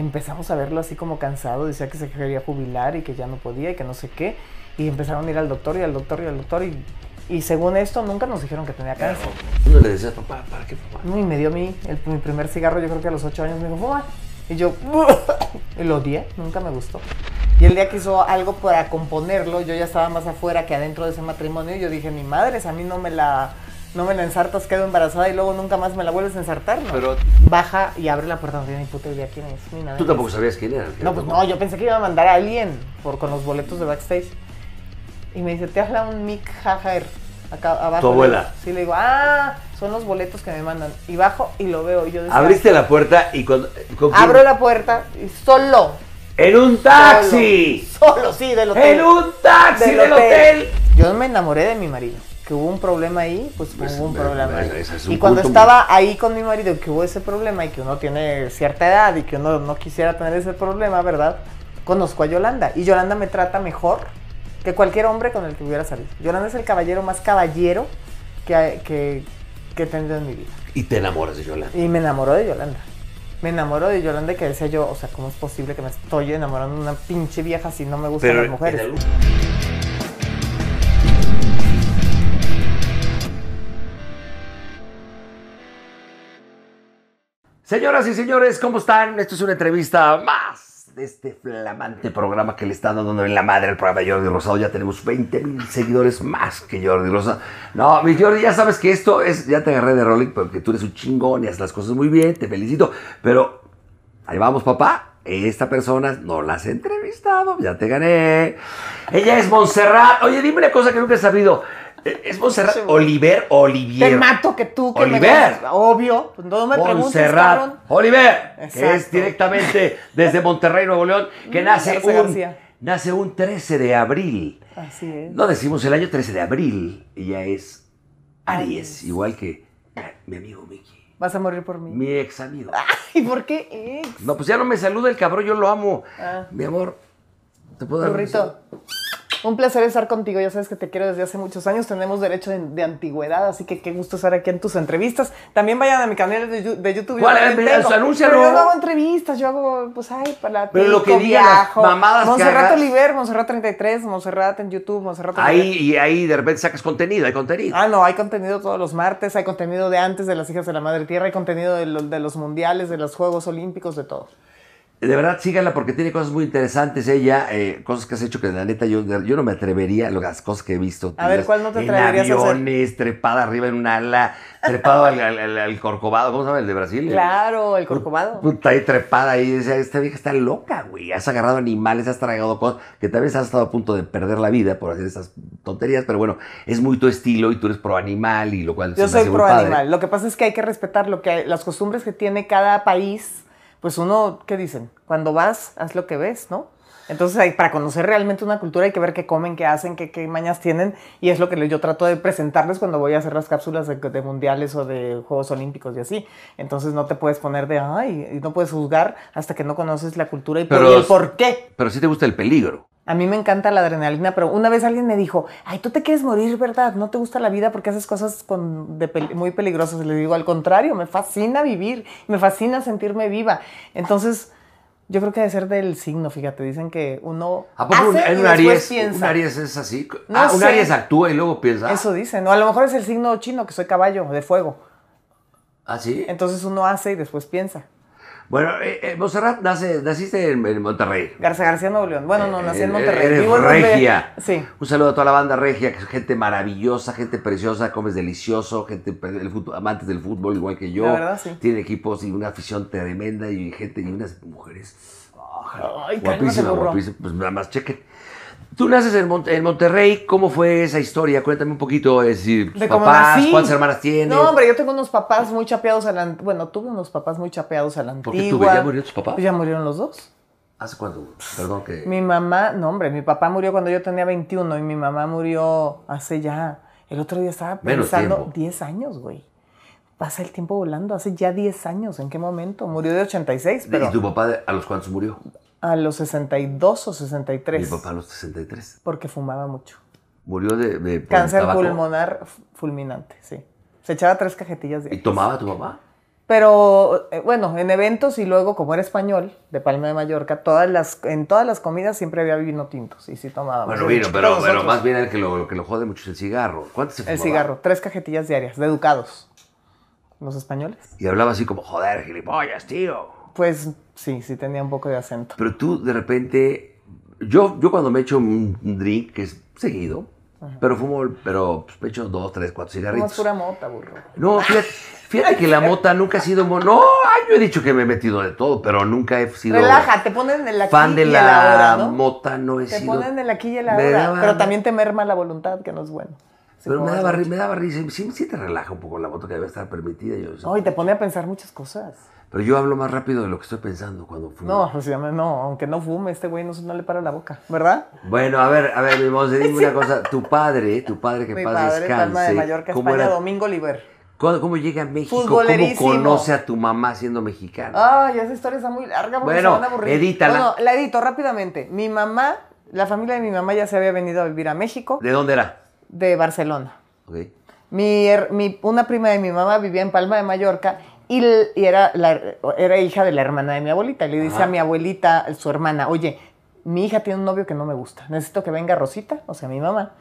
empezamos a verlo así como cansado, decía que se quería jubilar y que ya no podía y que no sé qué, y empezaron a ir al doctor y al doctor y al doctor y, según esto nunca nos dijeron que tenía cáncer. Uno le decía, papá, ¿para qué papá? Y me dio mi, el, mi primer cigarro, yo creo que a los ocho años me dijo, Y yo, y lo odié, nunca me gustó. Y el día que hizo algo para componerlo, yo ya estaba más afuera que adentro de ese matrimonio, y yo dije, mi madre, a mí no me la no me la ensartas, quedo embarazada y luego nunca más me la vuelves a ensartar, ¿no? Pero... Baja y abre la puerta, no tiene ni puta idea quién es, ni Tú tampoco sabías quién era. No, pues no, yo pensé que iba a mandar a alguien por, con los boletos de backstage. Y me dice, te habla un Mick Jagger. acá abajo. Tu abuela. Sí, le digo, ah, son los boletos que me mandan. Y bajo y lo veo. Y yo decía, Abriste la puerta y cuando... abro la puerta y solo. ¡En un taxi! Solo, sí, del hotel. ¡En un taxi del, hotel! Yo me enamoré de mi marido que hubo un problema ahí, pues, pues hubo un problema. ahí. y cuando estaba ahí con mi marido, que hubo ese problema y que uno tiene cierta edad y que uno no quisiera tener ese problema, ¿verdad? Conozco a Yolanda y Yolanda me trata mejor que cualquier hombre con el que hubiera salido. Yolanda es el caballero más caballero que, que, que he tenido en mi vida. Y te enamoras de Yolanda. Y me enamoró de Yolanda. Me enamoró de Yolanda que decía yo, o sea, ¿cómo es posible que me estoy enamorando de una pinche vieja si no me gustan las mujeres? Señoras y señores, ¿cómo están? Esto es una entrevista más de este flamante programa que le están dando en la madre el programa de Jordi Rosado. Ya tenemos 20 mil seguidores más que Jordi Rosado. No, mi Jordi, ya sabes que esto es, ya te agarré de rolling porque tú eres un chingón y haces las cosas muy bien, te felicito. Pero ahí vamos, papá. Esta persona no la has entrevistado, ya te gané. Ella es Montserrat. Oye, dime una cosa que nunca he sabido. Es Monserrat Oliver Olivier. Te mato que tú, que Oliver. obvio. Pues no me Montserrat Oliver, es directamente desde Monterrey, Nuevo León, que mm, nace un, nace un 13 de abril. Así es. No decimos el año 13 de abril, ella es Aries, igual que mi amigo Mickey. Vas a morir por mí. Mi ex amigo. ¿Y por qué ex? No, pues ya no me saluda el cabrón, yo lo amo. Ah. Mi amor, ¿te puedo dar un un placer estar contigo. Ya sabes que te quiero desde hace muchos años. Tenemos derecho de, antigüedad, así que qué gusto estar aquí en tus entrevistas. También vayan a mi canal de, de YouTube. ¿Cuál es? Pero yo no hago entrevistas, yo hago, pues, ay, para Pero lo que mamadas Monserrat Oliver, Monserrat 33, Monserrat en YouTube, Monserrat Ahí, y ahí de repente sacas contenido, hay contenido. Ah, no, hay contenido todos los martes, hay contenido de antes de las hijas de la madre tierra, hay contenido de los mundiales, de los Juegos Olímpicos, de todo de verdad síganla porque tiene cosas muy interesantes ella, eh, cosas que has hecho que la neta yo, no me atrevería, las cosas que he visto. A ver, ¿cuál no te en a hacer? trepada arriba en un ala, trepado al, al, corcovado, ¿cómo se llama el de Brasil? Claro, el corcovado. Está ahí trepada y decía, esta vieja está loca, güey, has agarrado animales, has tragado cosas, que tal vez has estado a punto de perder la vida por hacer esas tonterías, pero bueno, es muy tu estilo y tú eres pro animal y lo cual... Yo soy pro animal, lo que pasa es que hay que respetar lo que, las costumbres que tiene cada país pues uno, ¿qué dicen? Cuando vas, haz lo que ves, ¿no? Entonces, para conocer realmente una cultura hay que ver qué comen, qué hacen, qué, mañas tienen, y es lo que yo trato de presentarles cuando voy a hacer las cápsulas de, mundiales o de Juegos Olímpicos y así. Entonces, no te puedes poner de, ay, y no puedes juzgar hasta que no conoces la cultura y, por, qué. Pero sí te gusta el peligro. A mí me encanta la adrenalina, pero una vez alguien me dijo, ay, tú te quieres morir, ¿verdad? No te gusta la vida porque haces cosas muy peligrosas. le digo, al contrario, me fascina vivir, me fascina sentirme viva. Entonces, yo creo que debe ser del signo, fíjate, dicen que uno hace y después piensa. Un aries es así. Ah, un aries actúa y luego piensa. Eso dicen, no, a lo mejor es el signo chino, que soy caballo, de fuego. ¿Ah, sí? Entonces uno hace y después piensa. Bueno, eh, eh, Monserrat, nace, naciste en, Monterrey. García, García Nuevo León. Bueno, no, nací en eh, eh, Monterrey. Eres en regia. Sí. Un saludo a toda la banda regia, que es gente maravillosa, gente preciosa, comes delicioso, gente el amantes del fútbol igual que yo. La verdad, sí. Tiene equipos y una afición tremenda y gente y unas mujeres. Oh, Ay, guapísima, guapísima. Pues nada más chequen. Tú naces en, Monterrey, ¿cómo fue esa historia? Cuéntame un poquito, es decir, papás, cuántas hermanas tienes. No, hombre, yo tengo unos papás muy chapeados al, la Bueno, tuve unos papás muy chapeados a la antigua. ¿Por qué tuve? ¿Ya murieron tus papás? ya murieron los dos. ¿Hace cuánto? Perdón que... Mi mamá, no, hombre, mi papá murió cuando yo tenía 21 y mi mamá murió hace ya... El otro día estaba pensando... 10 años, güey pasa el tiempo volando, hace ya 10 años, ¿en qué momento? Murió de 86, pero... ¿Y tu papá a los cuantos murió? A los 62 o 63. Mi papá a los 63. Porque fumaba mucho. Murió de... Cáncer pulmonar fulminante, sí. Se echaba tres cajetillas diarias. ¿Y tomaba tu papá? Pero eh, bueno, en eventos y luego, como era español, de Palma de Mallorca, todas las, en todas las comidas siempre había vino tintos y sí tomábamos. Bueno, vino, pero, más bien el que lo, que lo jode mucho es el cigarro. ¿Cuántos se fumaba? El cigarro, tres cajetillas diarias, de educados. Los españoles. Y hablaba así como, joder, gilipollas, tío. Pues sí, sí tenía un poco de acento. Pero tú de repente, yo, yo cuando me echo un drink, que es seguido, pero fumo, pero pues, me echo dos, tres, cuatro cigarritos. No es pura mota, burro. No, fíjate, fíjate que la mota nunca ha sido... no, yo he dicho que me he metido de todo, pero nunca he sido... Relaja, te ponen en la Fan de la, mota no he te sido... Te ponen en la quilla la hora, pero también te merma la voluntad, que no es bueno. Pero me daba, me daba risa. Sí, sí, te relaja un poco la moto que debe estar permitida. Yo, no, y te pone a pensar muchas cosas. Pero yo hablo más rápido de lo que estoy pensando cuando fumo. No, pues, no, aunque no fume, este güey no, no, le para la boca, ¿verdad? Bueno, a ver, a ver, mi Monse, dime una cosa. Tu padre, tu padre que mi paz padre, descanse. Palma de Mallorca, España, era? Domingo Oliver. ¿Cómo, llega a México? ¿Cómo conoce a tu mamá siendo mexicana? Ay, esa historia está muy larga. Bueno, edítala. Bueno, la edito rápidamente. Mi mamá, la familia de mi mamá ya se había venido a vivir a México. ¿De dónde era? De Barcelona. Ok. mi, una prima de mi mamá vivía en Palma de Mallorca y, era, la, era hija de la hermana de mi abuelita. Le dice a mi abuelita, su hermana, oye, mi hija tiene un novio que no me gusta. Necesito que venga Rosita, o sea, mi mamá,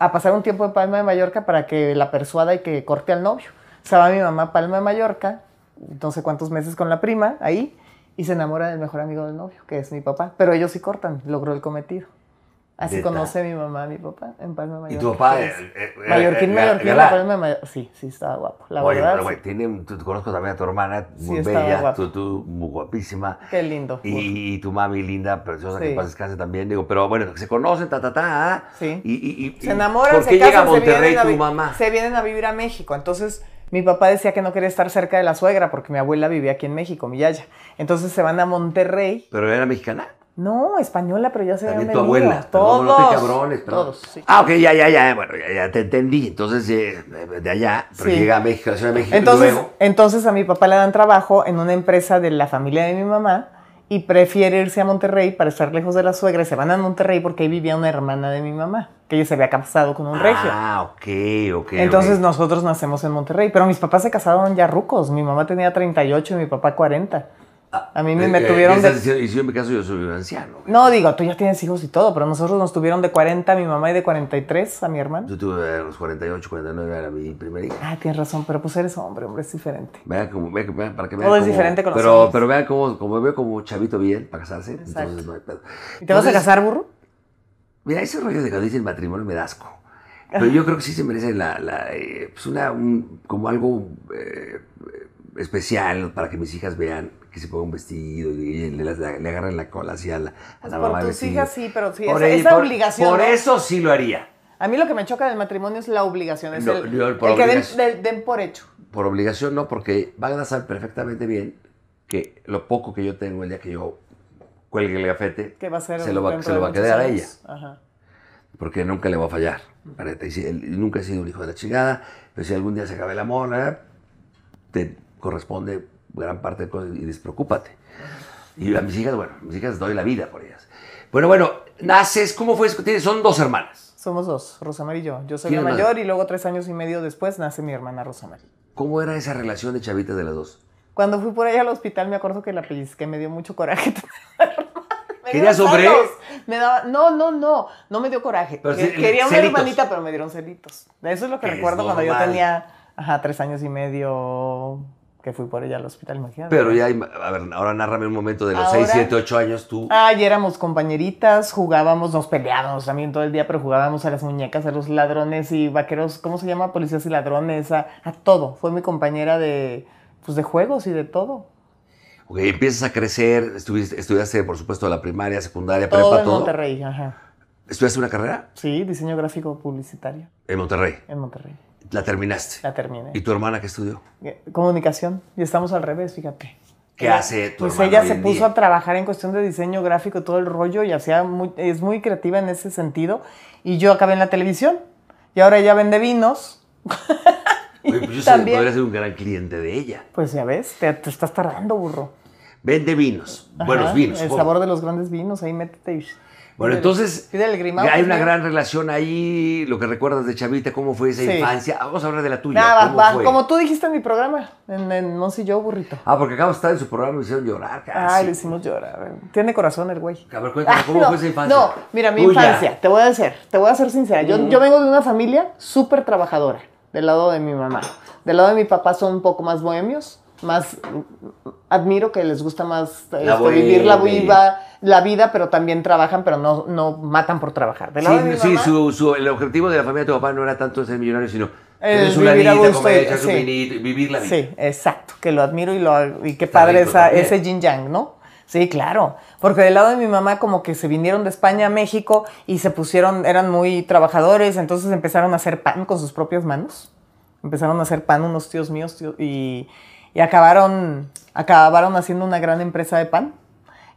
a pasar un tiempo en Palma de Mallorca para que la persuada y que corte al novio. O va mi mamá a Palma de Mallorca, no sé cuántos meses con la prima ahí, y se enamora del mejor amigo del novio, que es mi papá. Pero ellos sí cortan, logró el cometido. Así conoce mi mamá, mi papá en Palma Mayor. ¿Y tu papá? Es, pues, eh, eh, eh, mallorquín, en eh, mallorquín, Palma Mallorca. Sí, sí, estaba guapo. La Oye, verdad. Pero, güey, tiene, conozco también a tu hermana, muy bella, tú, tú, muy guapísima. Qué lindo. Y, tu mami linda, preciosa, que pases casa también. Digo, pero bueno, se conocen, ta, ta, ta. ¿ah? Sí. Y, y, y se enamoran, ¿por qué se casan, llega a Monterrey tu mamá? Se vienen a vivir a México. Entonces, mi papá decía que no quería estar cerca de la suegra porque mi abuela vivía aquí en México, mi yaya. Entonces se van a Monterrey. ¿Pero era mexicana? No, española, pero ya se ve tu Todos. cabrones, Todos, Ah, ok, ya, ya, ya. Bueno, ya, te entendí. Entonces, eh, de allá, pero llega a México, a Ciudad de México. Entonces, entonces, a mi papá le dan trabajo en una empresa de la familia de mi mamá y prefiere irse a Monterrey para estar lejos de la suegra. Se van a Monterrey porque ahí vivía una hermana de mi mamá, que ella se había casado con un regio. Ah, ok, ok. Entonces nosotros nacemos en Monterrey, pero mis papás se casaron ya rucos. Mi mamá tenía 38 y mi papá 40. A mí me, eh, tuvieron eh, de... y si yo en mi caso yo soy un anciano. No, digo, tú ya tienes hijos y todo, pero nosotros nos tuvieron de 40 a mi mamá y de 43 a mi hermano. Yo tuve a los 48, 49 era mi primer hijo Ah, tienes razón, pero pues eres hombre, hombre, es diferente. Vean como, vean, para que vean Todo es diferente con los pero, Pero vean cómo, como veo como chavito bien para casarse, entonces no hay pedo. ¿Y te vas a casar, burro? Mira, ese rollo de cuando dicen matrimonio me da asco. Pero yo creo que sí se merece la, la eh, pues una, como algo especial para que mis hijas vean que se ponga un vestido y le, agarren agarran la cola hacia la, a pues Por tus hijas sí, pero sí, es esa, obligación. Por eso sí lo haría. A mí lo que me choca del matrimonio es la obligación, es el, que den, por hecho. Por obligación no, porque van a saber perfectamente bien que lo poco que yo tengo el día que yo cuelgue el gafete, a se, lo va, a quedar a ella. Porque nunca le va a fallar. nunca he sido un hijo de la chingada, pero si algún día se acaba el amor, ¿eh? te corresponde gran parte de cosas y despreocúpate. Y a mis hijas, bueno, a mis hijas doy la vida por ellas. Bueno, bueno, naces, ¿cómo fue? Son dos hermanas. Somos dos, Rosamar y yo. Yo soy la mayor y luego tres años y medio después nace mi hermana Rosamar. ¿Cómo era esa relación de chavitas de las dos? Cuando fui por ahí al hospital me acuerdo que la pellizqué, me dio mucho coraje. ¿Querías sobre? Me daba, no, no, no, no me dio coraje. quería una hermanita, pero me dieron celitos. Eso es lo que recuerdo cuando yo tenía tres años y medio, que fui por ella al hospital, imagínate. Pero ya, a ver, ahora nárrame un momento de los 6, 7, 8 años tú. Ah, ya éramos compañeritas, jugábamos, nos peleábamos también todo el día, pero jugábamos a las muñecas, a los ladrones y vaqueros, ¿cómo se llama? Policías y ladrones, a, todo. Fue mi compañera de, pues, de juegos y de todo. Ok, empiezas a crecer, estuviste, estudiaste, por supuesto, la primaria, secundaria, todo en Monterrey, ajá. ¿Estudiaste una carrera? Sí, diseño gráfico publicitario. ¿En Monterrey? En Monterrey. La terminaste. La terminé. ¿Y tu hermana qué estudió? Eh, comunicación. Y estamos al revés, fíjate. ¿Qué hace tu Pues ella se puso a trabajar en cuestión de diseño gráfico, todo el rollo, y muy, es muy creativa en ese sentido. Y yo acabé en la televisión. Y ahora ella vende vinos. Pues, podría ser un gran cliente de ella. Pues ya ves, te, estás tardando, burro. Vende vinos, buenos vinos. El sabor de los grandes vinos, ahí métete. y... Bueno, entonces hay pues, una gran relación ahí, lo que recuerdas de Chavita, cómo fue esa infancia. Ah, vamos a hablar de la tuya. como tú dijiste en mi programa, en, en Monsi Yo Burrito. Ah, porque acabo de estar en su programa y me hicieron llorar. Casi. Ay, le hicimos llorar. Tiene corazón el güey. A ver, cuéntame, ¿cómo fue esa infancia? No, mira, mi infancia, te voy a decir, te voy a ser sincera. Yo, yo vengo de una familia súper trabajadora, del lado de mi mamá. Del lado de mi papá son un poco más bohemios más admiro que les gusta más este, vivir la vida, la vida, pero también trabajan, pero no, no matan por trabajar. sí, su, el objetivo de la familia de tu papá no era tanto ser millonario, sino vivir la vida. Sí, exacto, que lo admiro y, lo, y qué padre ese yin yang, ¿no? Sí, claro, porque del lado de mi mamá como que se vinieron de España a México y se pusieron, eran muy trabajadores, entonces empezaron a hacer pan con sus propias manos, empezaron a hacer pan unos tíos míos y y acabaron, acabaron haciendo una gran empresa de pan.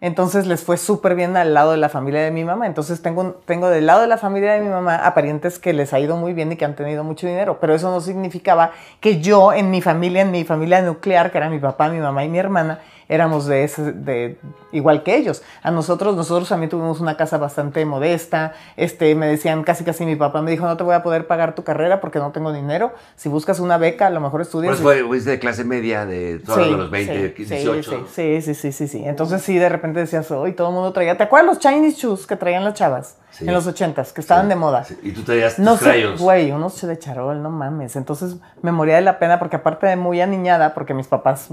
Entonces les fue súper bien al lado de la familia de mi mamá. Entonces tengo, tengo del lado de la familia de mi mamá a parientes que les ha ido muy bien y que han tenido mucho dinero. Pero eso no significaba que yo en mi familia, en mi familia nuclear, que era mi papá, mi mamá y mi hermana, éramos de, ese, de igual que ellos. A nosotros, nosotros también tuvimos una casa bastante modesta, este, me decían casi casi mi papá me dijo, no te voy a poder pagar tu carrera porque no tengo dinero, si buscas una beca, a lo mejor estudias. Pues fue fuiste de clase media, de todos los 20, sí, 18. Sí, sí, sí, sí, sí, Entonces sí, de repente decías, hoy todo el mundo traía, ¿te acuerdas los Chinese shoes que traían las chavas? En los ochentas, que estaban de moda. Y tú traías no sé, Güey, unos de charol, no mames. Entonces me moría de la pena porque aparte de muy aniñada, porque mis papás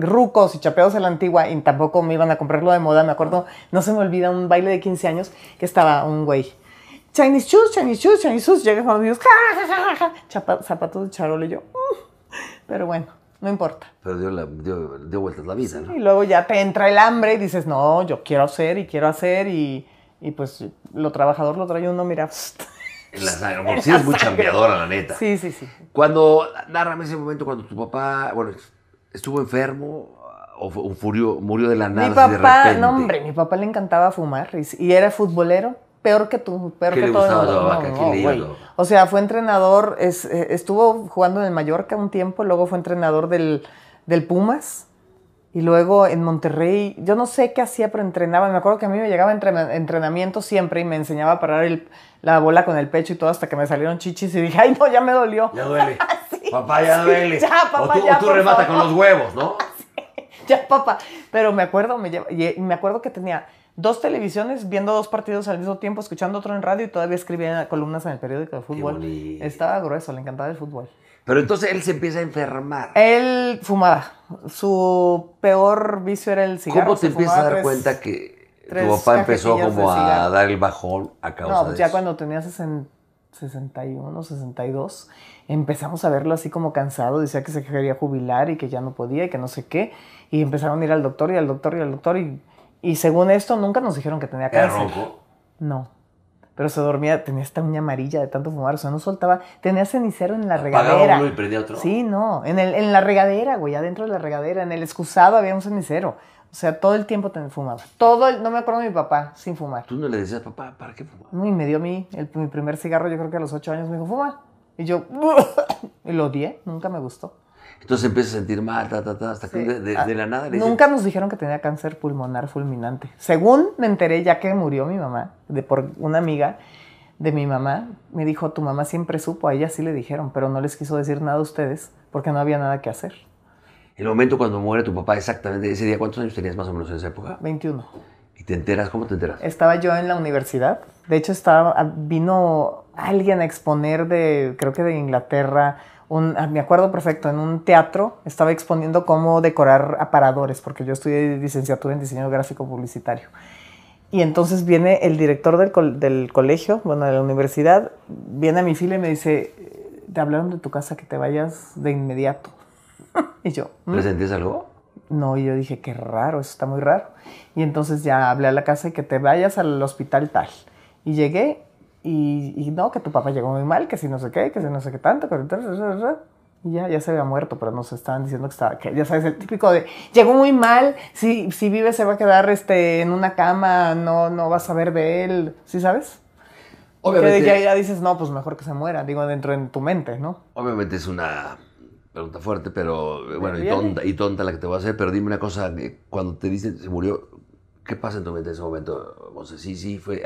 rucos y chapeados en la antigua y tampoco me iban a comprarlo de moda, me acuerdo, no se me olvida un baile de 15 años que estaba un güey. Chinese shoes, Chinese shoes, Chinese shoes. Llega con los niños, zapatos de charol y yo. Mm". pero bueno, no importa. Pero dio, la, dio, dio vueltas la vida, ¿no? Y luego ya te entra el hambre y dices, no, yo quiero hacer y quiero hacer y y pues lo trabajador lo trae uno, mira. la sí es muy chambeadora, la neta. Sí, sí, sí. Cuando, narrame ese momento cuando tu papá, bueno, estuvo enfermo o, furio, murió de la nada. Mi papá, de repente. no hombre, mi papá le encantaba fumar y, era futbolero. Peor que tú, peor que todo. o sea, fue entrenador, eh, estuvo jugando en el Mallorca un tiempo, luego fue entrenador del, del Pumas y luego en Monterrey, yo no sé qué hacía, pero entrenaba. Me acuerdo que a mí me llegaba entrenamiento siempre y me enseñaba a parar la bola con el pecho y todo hasta que me salieron chichis y dije, ay, no, ya me dolió. Ya duele. papá, ya duele. Ya, papá, tú, remata con los huevos, ¿no? ya, papá. Pero me acuerdo, me, me acuerdo que tenía dos televisiones, viendo dos partidos al mismo tiempo, escuchando otro en radio y todavía escribía columnas en el periódico de fútbol. Estaba grueso, le encantaba el fútbol. Pero entonces él se empieza a enfermar. Él fumaba. Su peor vicio era el cigarro. ¿Cómo te empiezas a dar cuenta que tu papá empezó como a dar el bajón a causa no, eso? ya cuando tenía 61, 62, empezamos a verlo así como cansado. Decía que se quería jubilar y que ya no podía y que no sé qué. Y empezaron a ir al doctor y al doctor y al doctor. Y, según esto, nunca nos dijeron que tenía cáncer. ¿Era No pero se dormía, tenía esta uña amarilla de tanto fumar, o sea, no soltaba, tenía cenicero en la regadera. Uno y otro. Sí, no, en, el, en la regadera, güey, adentro de la regadera, en el excusado había un cenicero. O sea, todo el tiempo te fumaba. Todo el, no me acuerdo de mi papá sin fumar. ¿Tú no le decías, papá, para qué fumar? No, y me dio mi, el, mi primer cigarro, yo creo que a los ocho años me dijo, fuma. Y yo, y lo odié, nunca me gustó. Entonces empieza a sentir mal, ta, ta, ta, hasta que ah, de, la nada le Nunca nos dijeron que tenía cáncer pulmonar fulminante. Según me enteré, ya que murió mi mamá, de por una amiga de mi mamá, me dijo, tu mamá siempre supo, a ella sí le dijeron, pero no les quiso decir nada a ustedes porque no había nada que hacer. El momento cuando muere tu papá, exactamente ese día, ¿cuántos años tenías más o menos en esa época? 21. ¿Y te enteras? ¿Cómo te enteras? Estaba yo en la universidad. De hecho, estaba, vino alguien a exponer de, creo que de Inglaterra, un, ah, me acuerdo perfecto, en un teatro estaba exponiendo cómo decorar aparadores, porque yo estudié licenciatura en diseño gráfico publicitario. Y entonces viene el director del, colegio, bueno, de la universidad, viene a mi fila y me dice, te hablaron de tu casa, que te vayas de inmediato. y yo... ¿Mm? ¿Presentías algo? No, y yo dije, qué raro, eso está muy raro. Y entonces ya hablé a la casa y que te vayas al hospital tal. Y llegué y, no, que tu papá llegó muy mal, que si no sé qué, que si no sé qué tanto, pero y ya, ya se había muerto, pero nos estaban diciendo que estaba, que ya sabes, el típico de, llegó muy mal, si, si vive se va a quedar este, en una cama, no, no vas a ver de él, ¿sí sabes? Obviamente. Que ya, dices, no, pues mejor que se muera, digo, dentro de tu mente, ¿no? Obviamente es una pregunta fuerte, pero bueno, y tonta, y tonta la que te voy a hacer, pero dime una cosa, eh, cuando te dicen se murió, ¿Qué pasa en tu mente en ese momento? sí, sí, fue,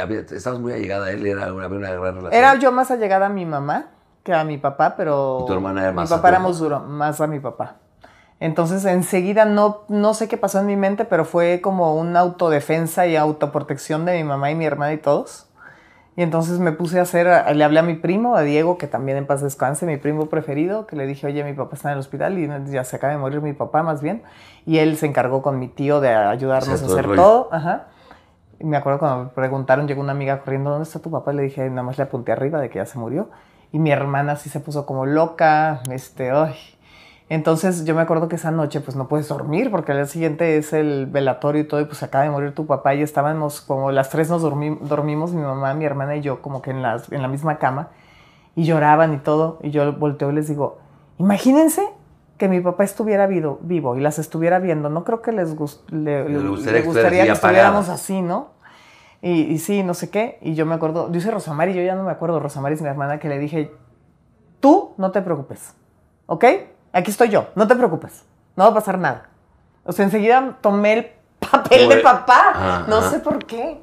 muy allegada a él, era una, gran relación. Era yo más allegada a mi mamá que a mi papá, pero... ¿Y tu hermana era más Mi papá duro, más a mi papá. Entonces enseguida no, no sé qué pasó en mi mente, pero fue como una autodefensa y autoprotección de mi mamá y mi hermana y todos. Y entonces me puse a hacer, le hablé a mi primo, a Diego, que también en paz descanse, mi primo preferido, que le dije, oye, mi papá está en el hospital y ya se acaba de morir mi papá más bien. Y él se encargó con mi tío de ayudarnos a hacer todo. Y me acuerdo cuando me preguntaron, llegó una amiga corriendo, ¿dónde está tu papá? Le dije, nada más le apunté arriba de que ya se murió. Y mi hermana sí se puso como loca, este, ay, entonces yo me acuerdo que esa noche pues no puedes dormir porque al siguiente es el velatorio y todo y pues acaba de morir tu papá y estábamos como las tres nos dormimos, mi mamá, mi hermana y yo como que en, las, en la misma cama y lloraban y todo y yo volteo y les digo, imagínense que mi papá estuviera vivo, y las estuviera viendo, no creo que les, gustaría, que estuviéramos así, ¿no? Y, y, sí, no sé qué, y yo me acuerdo, dice Rosamari, yo ya no me acuerdo, Rosamari es mi hermana, que le dije, tú no te preocupes, ¿ok? Aquí estoy yo, no te preocupes, no va a pasar nada. O sea, enseguida tomé el papel de papá, no sé por qué.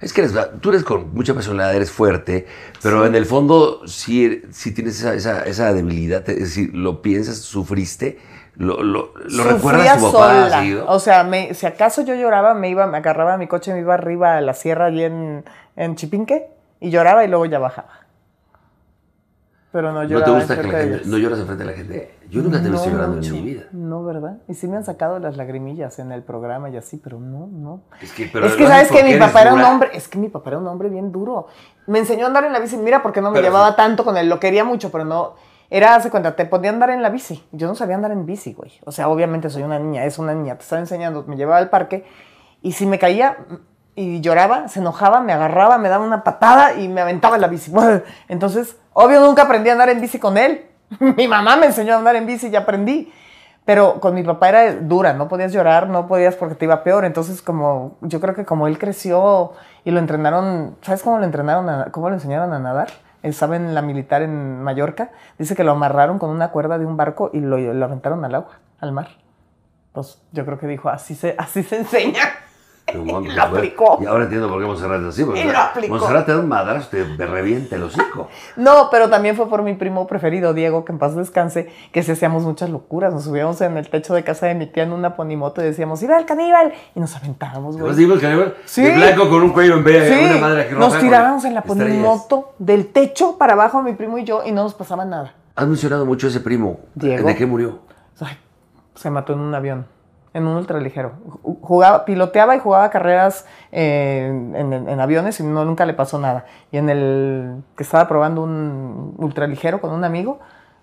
Es que eres, tú eres con mucha personalidad, eres fuerte, pero en el fondo sí, tienes esa, debilidad, es decir, lo piensas, sufriste, lo, lo, lo recuerdas tu papá. Sola. O sea, si acaso yo lloraba, me iba, me agarraba mi coche, me iba arriba a la sierra allí en Chipinque y lloraba y luego ya bajaba pero no lloras ¿No te gusta que la gente, no lloras enfrente de la gente? Yo nunca te he visto llorando en mi vida. No, ¿verdad? Y sí me han sacado las lagrimillas en el programa y así, pero no, no. Es que, pero es que sabes que mi papá era un hombre, es que mi papá era un hombre bien duro. Me enseñó a andar en la bici, mira, porque no me llevaba tanto con él, lo quería mucho, pero no era, hace cuenta, te podía andar en la bici. Yo no sabía andar en bici, güey. O sea, obviamente soy una niña, es una niña, te estaba enseñando, me llevaba al parque y si me caía y lloraba, se enojaba, me agarraba, me daba una patada y me aventaba en la bici. Entonces, Obvio, nunca aprendí a andar en bici con él. mi mamá me enseñó a andar en bici y aprendí. Pero con mi papá era dura, no podías llorar, no podías porque te iba peor. Entonces, como yo creo que como él creció y lo entrenaron, ¿sabes cómo lo entrenaron? A, ¿Cómo lo enseñaron a nadar? Él la militar en Mallorca, dice que lo amarraron con una cuerda de un barco y lo, lo aventaron al agua, al mar. Pues yo creo que dijo, así se, así se enseña. y pues, lo aplicó. Y ahora entiendo por qué Monserrat es así. Porque y Monserrat te da un te reviente revienta el hocico. no, pero también fue por mi primo preferido, Diego, que en paz descanse, que si hacíamos muchas locuras. Nos subíamos en el techo de casa de mi tía en una ponimoto y decíamos, ¡Ira el caníbal! Y nos aventábamos, güey. digo el caníbal? Sí. De blanco con un cuello en vez sí. una madre que Nos tirábamos en la ponimoto del techo para abajo, mi primo y yo, y no nos pasaba nada. Has mencionado mucho a ese primo. Diego. ¿De qué murió? se mató en un avión en un ultraligero. Jugaba, piloteaba y jugaba carreras eh, en, aviones y no, nunca le pasó nada. Y en el que estaba probando un ultraligero con un amigo,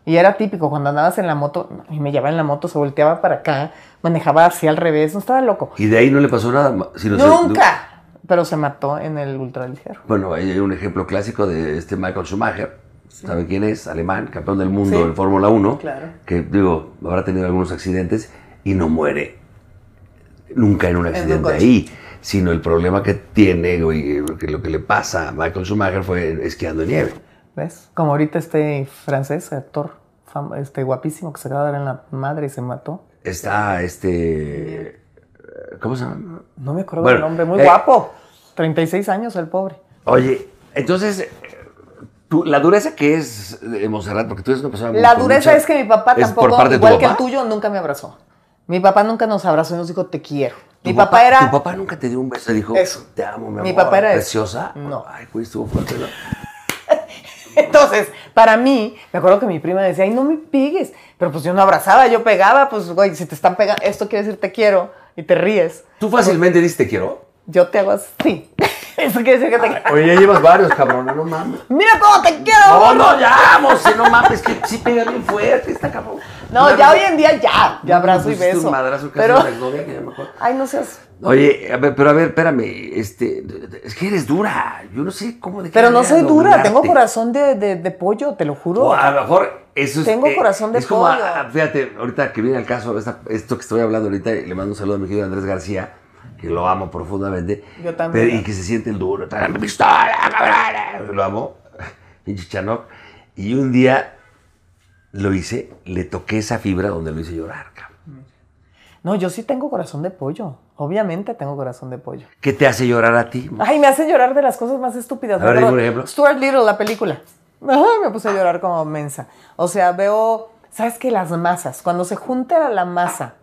y era típico, cuando andabas en la moto, y me llevaba en la moto, se volteaba para acá, manejaba así al revés, no estaba loco. Y de ahí no le pasó nada. sino Nunca. Pero se mató en el ultraligero. Bueno, ahí hay un ejemplo clásico de este Michael Schumacher. ¿Sabe quién es? Alemán, campeón del mundo en Fórmula 1. Que, digo, habrá tenido algunos accidentes y no muere nunca en un accidente ahí, sino el problema que tiene, que lo que le pasa a Michael Schumacher fue esquiando nieve. ¿Ves? Como ahorita este francés, actor este guapísimo que se acaba de dar en la madre y se mató. Está este. Eh, ¿Cómo se llama? No me acuerdo el nombre, muy eh, guapo. 36 años el pobre. Oye, entonces, eh, la dureza que es, Monserrat, porque tú eres una persona. La dureza es que mi papá tampoco, igual que el tuyo, nunca me abrazó. Mi papá nunca nos abrazó y nos dijo, te quiero. Mi papá, era. Tu papá nunca te dio un beso, dijo, eso. te amo, mi, mi amor. papá era. Preciosa. No. Ay, güey, estuvo fuerte. Entonces, para mí, me acuerdo que mi prima decía, ay, no me pigues. Pero pues yo no abrazaba, yo pegaba, pues, güey, si te están pegando, esto quiere decir te quiero y te ríes. ¿Tú fácilmente dices te quiero? Yo te hago así. Eso quiere decir que te quiero. Oye, ya llevas varios, cabrón, no mames. Mira cómo te quiero. No, no, ya, si no mames, que sí pega bien fuerte está cabrón. No, ya hoy en día ya, ya abrazo pues, y beso. Un madrazo pero... Ay, no seas... Oye, pero a ver, espérame, este, es que eres dura, yo no sé cómo Pero no soy dura, tengo corazón de, pollo, te lo juro. a lo mejor eso es... Tengo corazón de pollo. Ah, fíjate, ahorita que viene el caso, esto que estoy hablando ahorita, le mando un saludo a mi querido Andrés García, que lo amo profundamente. Yo también. y que se siente el duro, lo amo, pinche Y un día lo hice, le toqué esa fibra donde lo hice llorar, No, yo sí tengo corazón de pollo. Obviamente tengo corazón de pollo. ¿Qué te hace llorar a ti? Ay, me hace llorar de las cosas más estúpidas. A ver, por ejemplo. Stuart Little, la película. me puse a llorar como mensa. O sea, veo, ¿sabes qué? Las masas. Cuando se junta la masa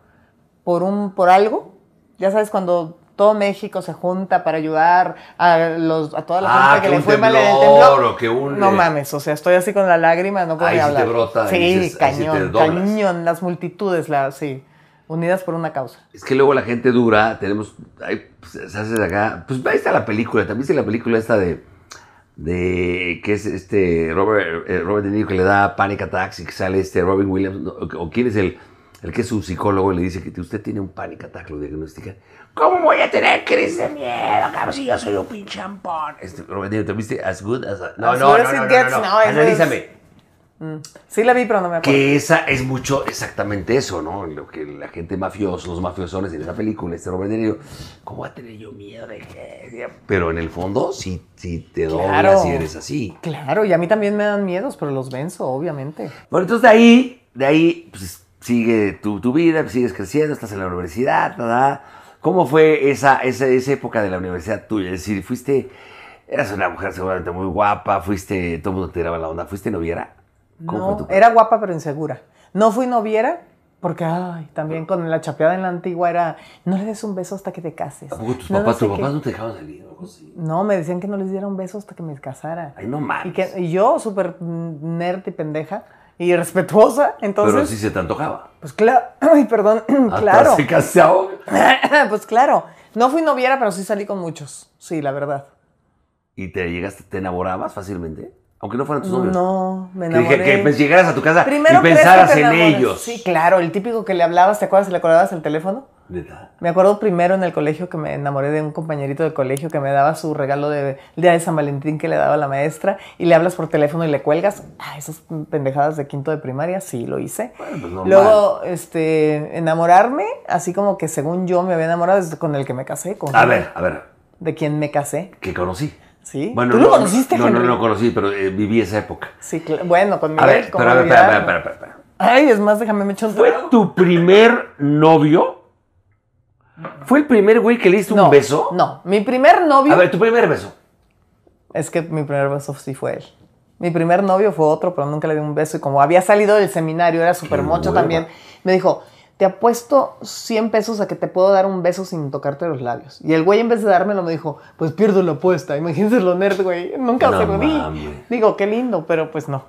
por, un, por algo, ya sabes, cuando todo México se junta para ayudar a, los, a toda la ah, gente que, le fue mal en el temblor. Que no eh, mames, o sea, estoy así con la lágrima, no puedo hablar. Sí, te brota, sí cañón, cañón, las multitudes, sí, unidas por una causa. Es que luego la gente dura, tenemos, ahí, pues, se hace acá, pues ahí está la película, también está la película esta de, de que es este Robert, eh, Robert De Niro que le da panic attacks y que sale este Robin Williams, o, o quién es el el que es un psicólogo, le dice que usted tiene un pánico ataque, lo diagnostica. ¿Cómo voy a tener crisis de miedo, cabrón, si yo soy un pinche ampón? Este, ¿te viste as good as... A... No, no, no, no, no, no, Analízame. Mm. Sí la vi, pero no me acuerdo. Que esa es mucho exactamente eso, ¿no? Lo que la gente mafiosa, los mafiosones en esa película, este Robert De Niro, ¿cómo va a tener yo miedo de que...? Pero en el fondo sí, te doblas y eres así. Claro, y a mí también me dan miedos, pero los venzo, obviamente. Bueno, entonces de ahí, de ahí, pues sigue tu, vida, sigues creciendo, estás en la universidad, nada. ¿Cómo fue esa, esa, esa época de la universidad tuya? Es decir, fuiste, eras una mujer seguramente muy guapa, fuiste, todo el mundo te tiraba la onda, ¿fuiste noviera? no, era guapa pero insegura. No fui noviera, porque ay, también con la chapeada en la antigua era, no le des un beso hasta que te cases. tus papás, no te dejaban salir? ¿no? no, me decían que no les diera un beso hasta que me casara. Ay, no mames. Y, que, yo, súper nerd y pendeja, y respetuosa, entonces... Pero sí se te antojaba. Pues claro, ay, perdón, claro. se casado? pues claro, no fui noviera, pero sí salí con muchos, sí, la verdad. ¿Y te llegaste, te enamorabas fácilmente? Aunque no fueran tus novios. No, me enamoré. Que, que llegaras a tu casa y pensaras en ellos. Sí, claro, el típico que le hablabas, ¿te acuerdas? ¿Le acordabas el teléfono? Me acuerdo primero en el colegio que me enamoré de un compañerito de colegio que me daba su regalo de día de San Valentín que le daba la maestra y le hablas por teléfono y le cuelgas. Ah, esas pendejadas de quinto de primaria, sí, lo hice. Bueno, pues Luego, este, enamorarme, así como que según yo me había enamorado con el que me casé. Con a ver, a ver. De quién me casé. Que conocí. Sí. Bueno, ¿Tú lo no, conociste, No, no, lo conocí, pero eh, viví esa época. Sí, claro. Bueno, conmigo. A ver, espera, espera, espera, espera, Ay, es más, déjame me echar un ¿Fue tu primer novio? ¿Fue el primer güey que le diste un beso? No, mi primer novio. A ver, tu primer beso. Es que mi primer beso sí fue él. Mi primer novio fue otro, pero nunca le di un beso. Y como había salido del seminario, era súper mocho también, me dijo, te apuesto 100 pesos a que te puedo dar un beso sin tocarte los labios. Y el güey en vez de dármelo me dijo, pues pierdo la apuesta. Imagínense lo nerd, güey. Nunca se lo di. Digo, qué lindo, pero pues no.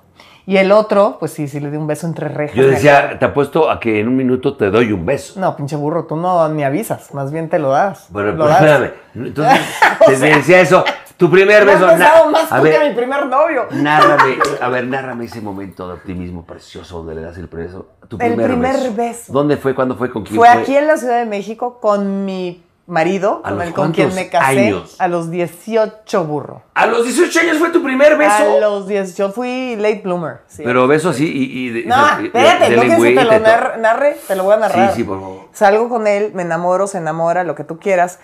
Y el otro, pues sí, sí le di un beso entre rejas. Yo decía, te apuesto a que en un minuto te doy un beso. No, pinche burro, tú no ni avisas, más bien te lo das. Bueno, pero espérame. Entonces, te decía eso, Tu primer beso. Has más a tú ver, que mi primer novio. Nárrame, a ver, nárrame ese momento de optimismo precioso donde le das el beso. Tu el primer, beso. ¿Dónde fue? ¿Cuándo fue? ¿Con quién fue? Fue aquí en la Ciudad de México con mi marido, con, el, con, quien me casé, a los 18 burro. ¿A los 18 años fue tu primer beso? A los 18, fui late bloomer. Sí. Pero beso así y... y no, espérate, no que te lo narre, te lo voy a narrar. Sí, sí, por favor. Salgo con él, me enamoro, se enamora, lo que tú quieras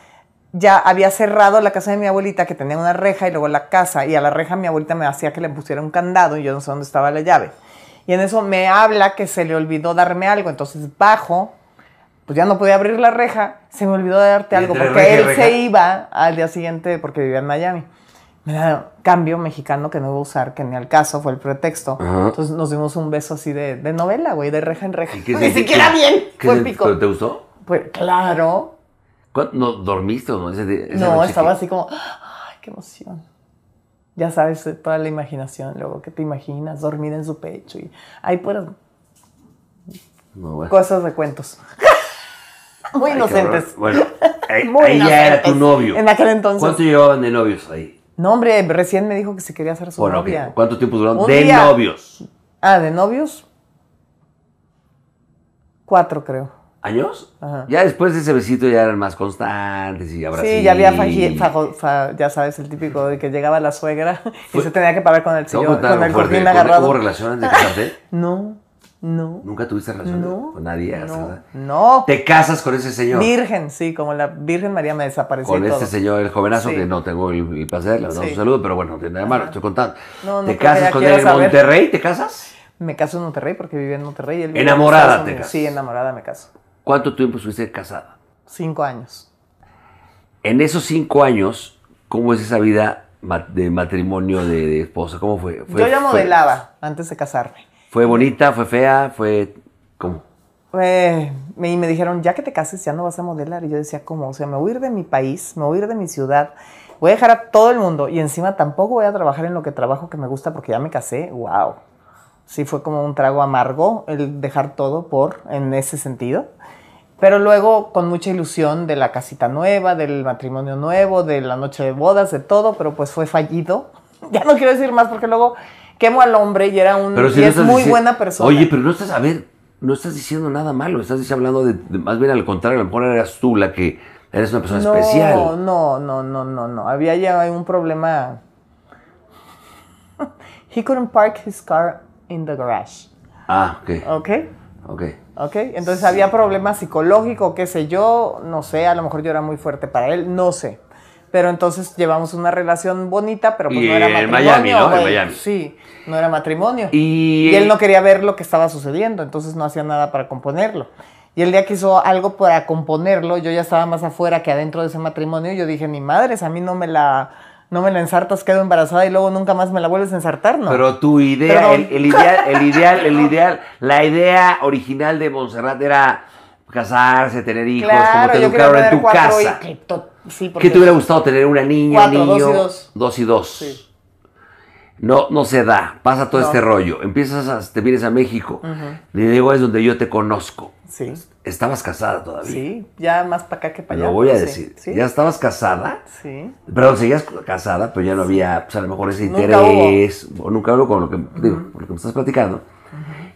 ya había cerrado la casa de mi abuelita, que tenía una reja y luego la casa, y a la reja mi abuelita me hacía que le pusiera un candado y yo no sé dónde estaba la llave. Y en eso me habla que se le olvidó darme algo, entonces bajo, pues ya no podía abrir la reja, se me olvidó darte algo, porque él se iba al día siguiente porque vivía en Miami. Me cambio mexicano que no iba a usar, que ni al caso fue el pretexto. Entonces nos dimos un beso así de, novela, güey, de reja en reja. ni siquiera bien. ¿qué, pico. ¿Te gustó? Pues claro. ¿No dormiste o no? no, estaba así como, ¡ay, qué emoción! Ya sabes, eh, toda la imaginación, luego que te imaginas, dormir en su pecho y hay cosas de cuentos. Muy inocentes. Bueno, ella eh, ya era tu novio. En aquel entonces. ¿Cuánto llevaban de novios ahí? No, hombre, recién me dijo que se quería hacer su novia. ¿Cuánto tiempo duraron? de novios. Ah, de novios. Cuatro, creo. ¿Años? Ya después de ese besito ya eran más constantes y abrazos. Sí, ya había ya sabes, el típico de que llegaba la suegra y se tenía que parar con el señor con el cortín agarrado. ¿Hubo No, no. ¿Nunca tuviste relación con nadie? No, no, ¿Te casas con ese señor? Virgen, sí, como la Virgen María me desapareció Con este señor, el jovenazo, que no tengo el, el hacerle le un saludo, pero bueno, tiene nada estoy contando. ¿Te casas con él en Monterrey? ¿Te casas? Me caso en Monterrey porque vivía en Monterrey. ¿Enamorada te casas? Sí, enamorada me caso. ¿Cuánto tiempo estuviste casada? Cinco años. En esos cinco años, ¿cómo es esa vida de matrimonio de, esposa? ¿Cómo fue? Yo ya modelaba antes de casarme. ¿Fue bonita? ¿Fue fea? ¿Fue cómo? me, y me dijeron, ya que te cases, ya no vas a modelar. Y yo decía, ¿cómo? O sea, me voy a ir de mi país, me voy a ir de mi ciudad, voy a dejar a todo el mundo. Y encima tampoco voy a trabajar en lo que trabajo que me gusta porque ya me casé. ¡Wow! Sí, fue como un trago amargo el dejar todo por, en ese sentido. Pero luego con mucha ilusión de la casita nueva, del matrimonio nuevo, de la noche de bodas, de todo, pero pues fue fallido. Ya no quiero decir más porque luego quemo al hombre y era un es muy buena persona. Oye, pero no estás a ver, no estás diciendo nada malo, estás hablando de, más bien al contrario, a lo mejor eras tú la que eres una persona especial. No, no, no, no, no. Había ya un problema. He couldn't park his car in the garage. Ah, ok. Ok. Ok. ¿Ok? Entonces había problemas psicológicos, qué sé yo, no sé, a lo mejor yo era muy fuerte para él, no sé. Pero entonces llevamos una relación bonita, pero pues no era matrimonio. Miami, ¿no? Miami. Sí, no era matrimonio. Y... él no quería ver lo que estaba sucediendo, entonces no hacía nada para componerlo. Y el día que hizo algo para componerlo, yo ya estaba más afuera que adentro de ese matrimonio, y yo dije, ni madres, a mí no me la no me la ensartas, quedo embarazada y luego nunca más me la vuelves a ensartar, ¿no? Pero tu idea, el, ideal, el ideal, el ideal, la idea original de Montserrat era casarse, tener hijos, como te educaron en tu casa. ¿Qué te hubiera gustado tener una niña, niño? Dos y dos. y dos. No, no se da, pasa todo este rollo. Empiezas a, te vienes a México. Le digo es donde yo te conozco. Estabas casada todavía. Sí, ya más para acá que para allá. voy a decir. Ya estabas casada. Sí. seguías casada, pero ya no había, pues, a lo mejor ese interés. Nunca hablo con lo que, digo, me estás platicando.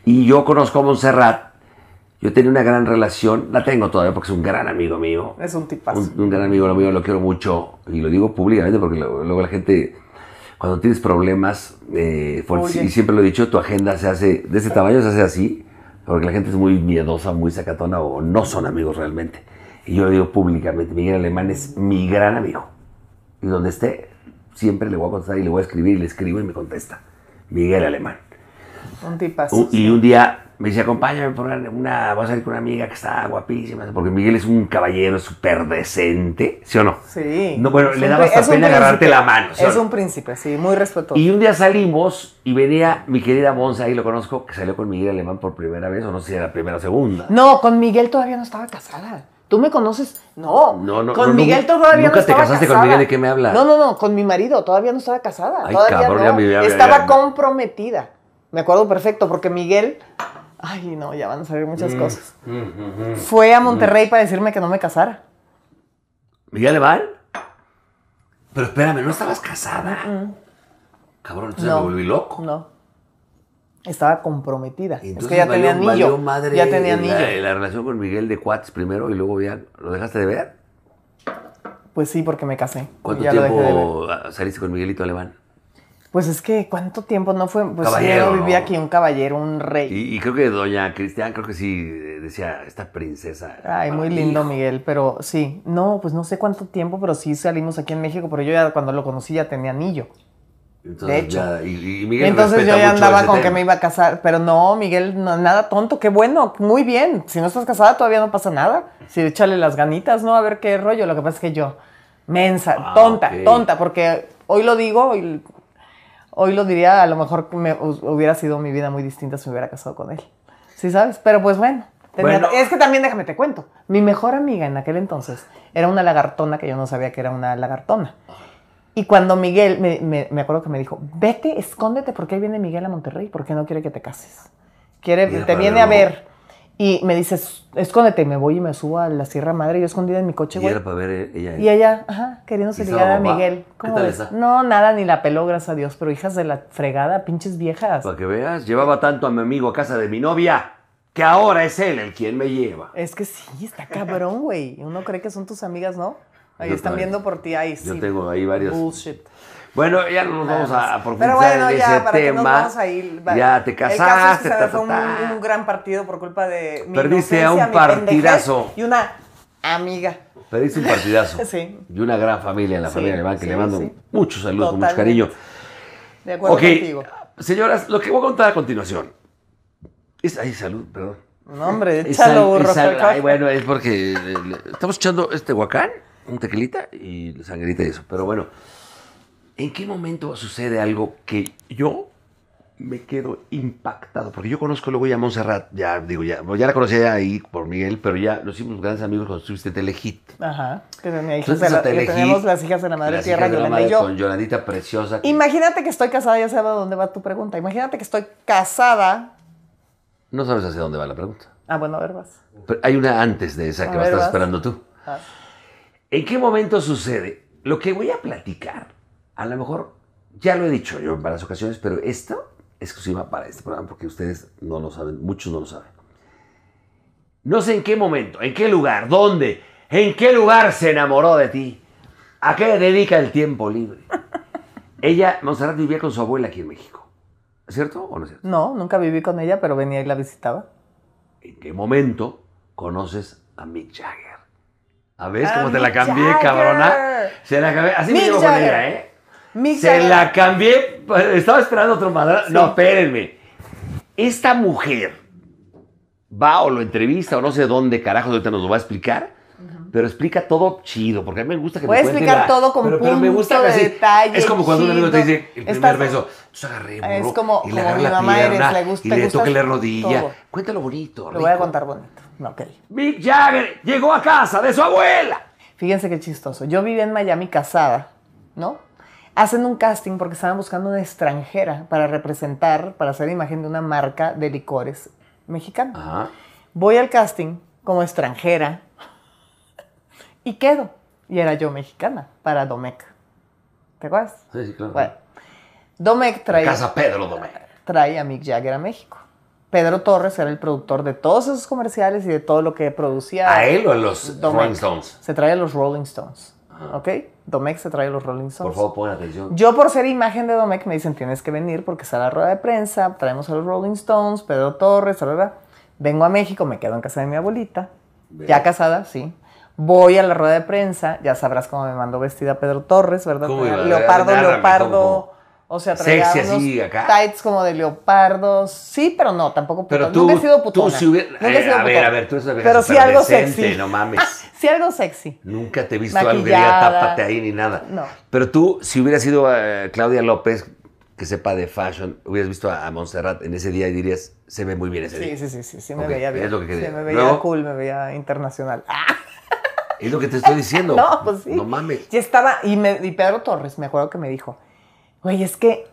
Y yo conozco a Montserrat. Yo tenía una gran relación, la tengo todavía porque es un gran amigo mío. Es un tipazo. Un, gran amigo mío, lo quiero mucho. Y lo digo públicamente porque luego la gente, cuando tienes problemas, eh, y siempre lo he dicho, tu agenda se hace, de este tamaño se hace así porque la gente es muy miedosa, muy sacatona o no son amigos realmente. Y yo digo públicamente, Miguel Alemán es mi gran amigo. Y donde esté, siempre le voy a contestar y le voy a escribir y le escribo y me contesta. Miguel Alemán. Un tipazo. y un día me dice, acompáñame por una, Voy a salir con una amiga que está guapísima. Porque Miguel es un caballero súper decente, ¿sí o no? Sí. bueno, le daba hasta pena agarrarte la mano. es un príncipe, sí, muy respetuoso. Y un día salimos y venía mi querida Monza, ahí lo conozco, que salió con Miguel Alemán por primera vez, o no sé si era primera o segunda. No, con Miguel todavía no estaba casada. ¿Tú me conoces? No. No, no. Con Miguel todavía no estaba casada. Nunca te casaste con Miguel, ¿de qué me hablas? No, no, no. Con mi marido todavía no estaba casada. todavía no. estaba comprometida. Me acuerdo perfecto porque Miguel ay, no, ya van a salir muchas mm, cosas. Mm, mm, Fue a Monterrey para decirme que no me casara. ¿Miguel Leval? Pero espérame, ¿no estabas casada? Cabrón, entonces me volví loco. No. Estaba comprometida. es que ya tenía anillo. ya tenía anillo. La, la, relación con Miguel de Cuates primero y luego ya. ¿Lo dejaste de ver? Pues sí, porque me casé. ¿Cuánto tiempo saliste con Miguelito Alemán? Pues es que cuánto tiempo no fue. Pues yo vivía aquí un caballero, un rey. Y, creo que doña Cristian, creo que sí eh, decía, esta princesa. Ay, muy lindo, Miguel, pero sí. No, pues no sé cuánto tiempo, pero sí salimos aquí en México, pero yo ya cuando lo conocí ya tenía anillo. de hecho. Ya, entonces yo ya andaba con que me iba a casar, pero no, Miguel, nada tonto, qué bueno, muy bien. Si no estás casada todavía no pasa nada. Si sí, échale las ganitas, ¿no? A ver qué rollo. Lo que pasa es que yo, mensa, ah, tonta, tonta, porque hoy lo digo, hoy hoy lo diría, a lo mejor me, hubiera sido mi vida muy distinta si me hubiera casado con él. ¿Sí sabes? Pero pues bueno. Es que también déjame te cuento. Mi mejor amiga en aquel entonces era una lagartona que yo no sabía que era una lagartona. Y cuando Miguel, me, me, acuerdo que me dijo, vete, escóndete porque ahí viene Miguel a Monterrey, porque no quiere que te cases. Quiere, te viene a ver. Y me dices, escóndete, me voy y me subo a la Sierra Madre, yo escondida en mi coche, güey. Y era para ver eh, ella. Y ella, ajá, queriéndose ligar a Miguel. ¿Cómo ¿Qué No, nada, ni la peló, gracias a Dios, pero hijas de la fregada, pinches viejas. Para que veas, llevaba tanto a mi amigo a casa de mi novia, que ahora es él el quien me lleva. Es que sí, está cabrón, güey. Uno cree que son tus amigas, ¿no? Ahí están viendo por ti, ahí sí. Yo tengo ahí varios. Bullshit. Bueno, ya no nos vamos a, profundizar en ese tema. Ya te casaste. El un, gran partido por culpa de mi Perdiste a un partidazo. Y una amiga. Perdiste un partidazo. sí. Y una gran familia en la familia que le mando muchos saludos con mucho cariño. De acuerdo contigo. Señoras, lo que voy a contar a continuación. Es, ay, salud, perdón. No, hombre, échalo, burro. bueno, es porque estamos echando este huacán, un tequilita y sangrita y eso. Pero bueno. ¿en qué momento sucede algo que yo me quedo impactado? Porque yo conozco luego ya a Montserrat, ya digo, ya, ya la conocía ahí por Miguel, pero ya nos hicimos grandes amigos cuando estuviste Telehit. Ajá, que, la, tenemos las hijas de la madre tierra, la y Con Yolandita preciosa. Imagínate que estoy casada, ya sabes a dónde va tu pregunta. Imagínate que estoy casada. No sabes hacia dónde va la pregunta. Ah, bueno, a ver, vas. hay una antes de esa que me estás esperando tú. Ah. ¿En qué momento sucede? Lo que voy a platicar a lo mejor ya lo he dicho yo en varias ocasiones, pero esto exclusiva para este programa porque ustedes no lo saben, muchos no lo saben. No sé en qué momento, en qué lugar, dónde, en qué lugar se enamoró de ti. ¿A qué dedica el tiempo libre? Ella, Monserrat, vivía con su abuela aquí en México. ¿Es cierto o no es cierto? No, nunca viví con ella, pero venía y la visitaba. ¿En qué momento conoces a Mick Jagger? ¿A ver, cómo te la cambié, cabrona? Se la cambié. Así me llevo con ella, ¿eh? se la... cambié. Pues, estaba esperando otro madrazo. No, espérenme. Esta mujer va o lo entrevista o no sé dónde carajos ahorita nos lo va a explicar. Pero explica todo chido, porque a mí me gusta que Voy a explicar todo con punto de detalle. Es como cuando un amigo te dice el primer beso, agarré es como, y le la eres, le gusta, y le toque la rodilla. Cuéntalo bonito, rico. Lo voy a contar bonito. no Ok. Mick Jagger llegó a casa de su abuela. Fíjense qué chistoso. Yo vivía en Miami casada, ¿no? hacen un casting porque estaban buscando una extranjera para representar, para hacer imagen de una marca de licores mexicana. Voy al casting como extranjera y quedo. Y era yo mexicana para Domecq. ¿Te acuerdas? Sí, sí, claro. Bueno, Domecq trae... Pedro Trae a Mick Jagger a México. Pedro Torres era el productor de todos esos comerciales y de todo lo que producía. ¿A él o a los Rolling Stones? Se trae a los Rolling Stones. ¿Ok? Domecq se trae los Rolling Stones. Por favor, pon atención. Yo por ser imagen de Domecq me dicen tienes que venir porque está la rueda de prensa, traemos a los Rolling Stones, Pedro Torres, tal, Vengo a México, me quedo en casa de mi abuelita, ya casada, sí. Voy a la rueda de prensa, ya sabrás cómo me mandó vestida Pedro Torres, ¿verdad? Leopardo, leopardo, o sea, traía Sexy, así, acá. tights como de leopardos. Sí, pero no, tampoco putona. Pero tú, sido Tú si eh, a ver, a ver, tú eres una Pero si algo sexy. No mames. Si algo sexy. Nunca te he visto algo que diga tápate ahí ni nada. No. Pero tú, si hubiera sido eh, Claudia López, que sepa de fashion, hubieras visto a, Montserrat en ese día y dirías, se ve muy bien ese día. Sí, sí, sí, sí, me veía bien. Es lo que quería. me veía cool, me veía internacional. ¡Ah! Es lo que te estoy diciendo. no, pues sí. No mames. Ya estaba, y Pedro Torres, me acuerdo que me dijo, Güey, es que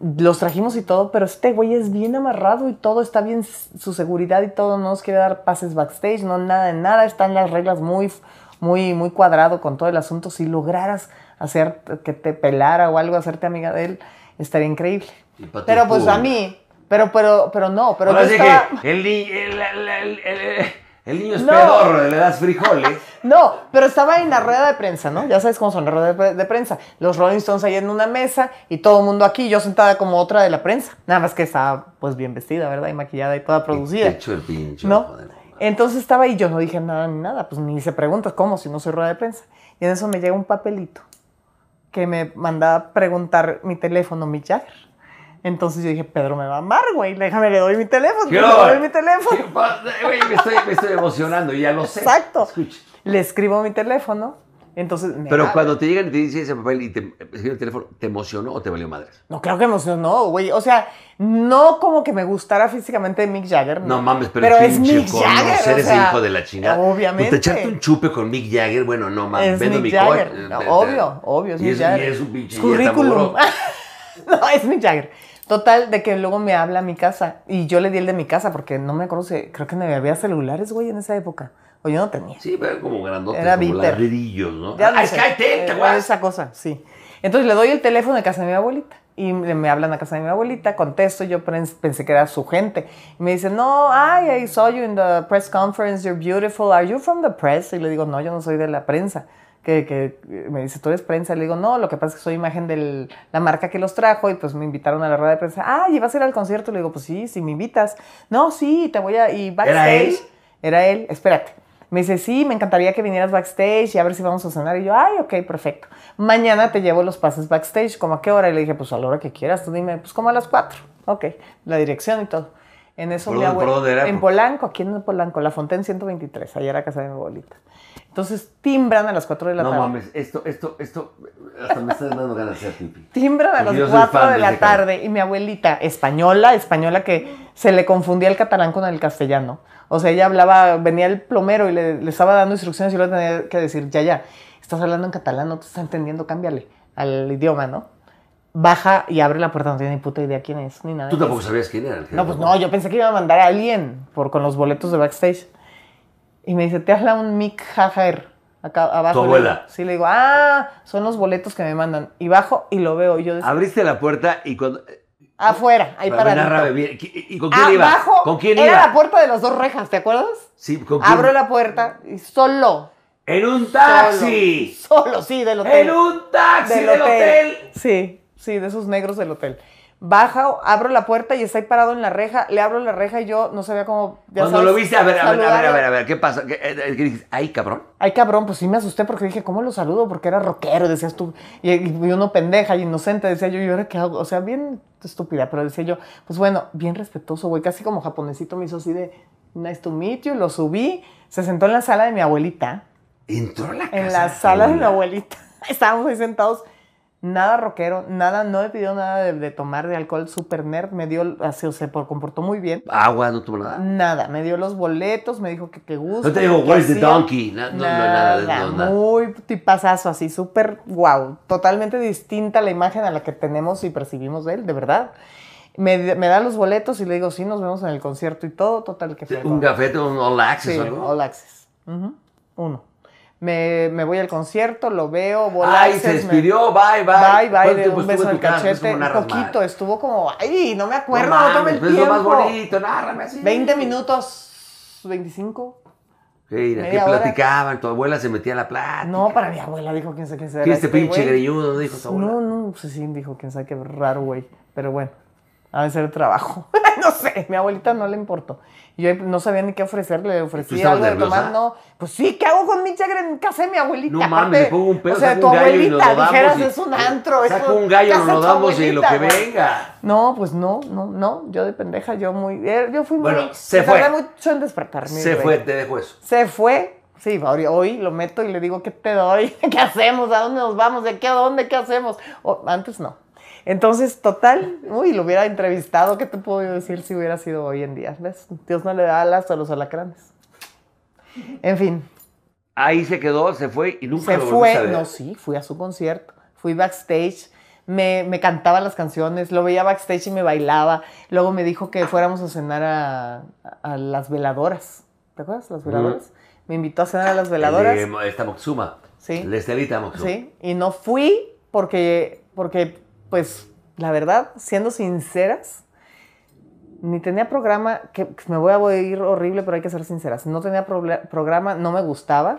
los trajimos y todo, pero este güey es bien amarrado y todo está bien, su seguridad y todo, no nos quiere dar pases backstage, no nada de nada, están las reglas muy, muy, muy cuadrado con todo el asunto. Si lograras hacer que te pelara o algo, hacerte amiga de él, estaría increíble. Pero pues a mí, pero, pero, pero no, pero... que el, el el niño es pedorro, le das frijoles. no, pero estaba en la rueda de prensa, ¿no? Ya sabes cómo son las ruedas de, prensa. Los Rolling Stones ahí en una mesa y todo el mundo aquí, yo sentada como otra de la prensa. Nada más que estaba pues bien vestida, ¿verdad? Y maquillada y toda producida. Hecho el pincho, ¿No? Entonces estaba ahí, yo no dije nada ni nada, pues ni se pregunta cómo si no soy rueda de prensa. Y en eso me llega un papelito que me mandaba preguntar mi teléfono, mi Jagger. Entonces yo dije, Pedro me va a amar, güey. Déjame, le doy mi teléfono. doy mi teléfono. Güey, me estoy, me estoy emocionando, ya lo sé. Exacto. Le escribo mi teléfono. Entonces, Pero cuando te llegan y te dicen ese papel y te el teléfono, ¿te emocionó o te valió madres? No, creo que emocionó, güey. O sea, no como que me gustara físicamente Mick Jagger. No, mames, pero, es, Mick Jagger. O eres hijo de la chingada. Pues, obviamente. te echaste un chupe con Mick Jagger, bueno, no mames. Vendo Mick mi Jagger. obvio, obvio, es Mick Jagger. Y es un pinche Currículum. no, es Mick Jagger. Total, de que luego me habla a mi casa. Y yo le di el de mi casa porque no me conoce. Creo que no había celulares, güey, en esa época. O yo no tenía. Sí, pero como grandote, Era como ¿no? güey. Ah, eh, esa cosa, sí. Entonces le doy el teléfono de casa de mi abuelita. Y me hablan a casa de mi abuelita, contesto, yo pensé que era su gente. Y me dice, no, ay, I saw you in the press conference, you're beautiful, are you from the press? Y le digo, no, yo no soy de la prensa que, me dice, tú eres prensa. Le digo, no, lo que pasa es que soy imagen de la marca que los trajo y pues me invitaron a la rueda de prensa. Ah, ¿y vas a ir al concierto? Le digo, pues sí, si me invitas. No, sí, te voy a... Y backstage. ¿Era él? Era él, espérate. Me dice, sí, me encantaría que vinieras backstage y a ver si vamos a cenar. Y yo, ay, ok, perfecto. Mañana te llevo los pases backstage. ¿Cómo a qué hora? Y le dije, pues a la hora que quieras. Tú dime, pues como a las 4. Ok, la dirección y todo. En eso En Polanco, aquí en Polanco, La Fontaine 123. Allá era casa de mi abuelita. Entonces timbran a las 4 de la tarde. No mames, esto, esto, esto, hasta me está dando ganas de hacer pipi. Timbran a las 4 de la tarde y mi abuelita, española, española que se le confundía el catalán con el castellano. O sea, ella hablaba, venía el plomero y le, estaba dando instrucciones y yo le tenía que decir, ya, ya, estás hablando en catalán, no te está entendiendo, cámbiale al idioma, ¿no? Baja y abre la puerta, no tiene ni puta idea quién es, ni nada. ¿Tú tampoco sabías quién era? no, pues no, yo pensé que iba a mandar a alguien por, con los boletos de backstage. Y me dice, te habla un Mick Jagger acá abajo. Tu abuela. Sí, le digo, ah, son los boletos que me mandan. Y bajo y lo veo. Y yo Abriste la puerta y cuando. Eh, Afuera, ahí para. ¿Y con quién iba? quién iba? Era la puerta de las dos rejas, ¿te acuerdas? Sí, ¿con quién? Abro la puerta y solo. ¡En un taxi! Solo, sí, del hotel. ¡En un taxi del, hotel. Sí, sí, de esos negros del hotel baja, abro la puerta y está ahí parado en la reja, le abro la reja y yo no sabía cómo... Cuando lo viste, a ver, a ver, a ver, a ver, ¿qué pasa? ¿Qué, eh, eh, ¿Ay, cabrón? Ay, cabrón, pues sí me asusté porque dije, ¿cómo lo saludo? Porque era rockero, decías tú, y, uno pendeja, y inocente, decía yo, ¿y ahora qué hago? O sea, bien estúpida, pero decía yo, pues bueno, bien respetuoso, güey, casi como japonesito me hizo así de, nice to meet you, lo subí, se sentó en la sala de mi abuelita. ¿Entró en la casa? En la sala de mi abuelita. Estábamos ahí sentados nada rockero, nada, no me pidió nada de, tomar de alcohol, súper nerd, me dio, ah, se por, comportó muy bien. Agua, no tomó nada. Nada, me dio los boletos, me dijo que qué gusto. No te digo, where's the donkey? No, no, nada, nada, Muy tipazazo, así, súper wow, totalmente distinta la imagen a la que tenemos y percibimos de él, de verdad. Me, da los boletos y le digo, sí, nos vemos en el concierto y todo, total que fue. ¿Un café, un all access o algo? all access. Uno me, me, voy al concierto, lo veo, volar. Ay, se despidió, bye, bye. Bye, bye, de un beso en el cachete. Un poquito, estuvo como, ay, no me acuerdo, no, no el tiempo. más bonito, nárrame así. 20 minutos, 25. Sí, ¿qué platicaban? Tu abuela se metía a la plata. No, para mi abuela dijo quién sabe quién será. ¿Quién este pinche greñudo? Dijo tu abuela. No, no, pues sí, dijo quién sabe qué raro, güey. Pero bueno a hacer trabajo. no sé, mi abuelita no le importó. Yo no sabía ni qué ofrecerle, le ofrecí algo de tomar, no. Pues sí, ¿qué hago con mi chagre en casa mi abuelita? No mames, le pongo un pedo, O sea, tu abuelita, dijeras, es un antro. Saco un gallo, nos lo damos y lo que venga. No, pues no, no, no. Yo de pendeja, yo muy... Eh, yo fui muy... se fue. mucho en despertarme. Se fue, te dejo eso. Se fue. Sí, hoy lo meto y le digo, ¿qué te doy? ¿Qué hacemos? ¿A dónde nos vamos? ¿De qué a dónde? ¿Qué hacemos? antes no. Entonces, total, uy, lo hubiera entrevistado, ¿qué te puedo decir si hubiera sido hoy en día? ¿Ves? Dios no le da alas a los alacranes. En fin. Ahí se quedó, se fue y nunca se fue. A No, sí, fui a su concierto, fui backstage. Me, me, cantaba las canciones, lo veía backstage y me bailaba. Luego me dijo que fuéramos a cenar a, a las veladoras. ¿Te acuerdas? Las veladoras. Me invitó a cenar a las veladoras. esta Moxuma. Sí. La Estelita Moxuma. Sí. Y no fui porque, porque pues la verdad, siendo sinceras, ni tenía programa, que, me voy a ir horrible, pero hay que ser sinceras. No tenía programa, no me gustaba.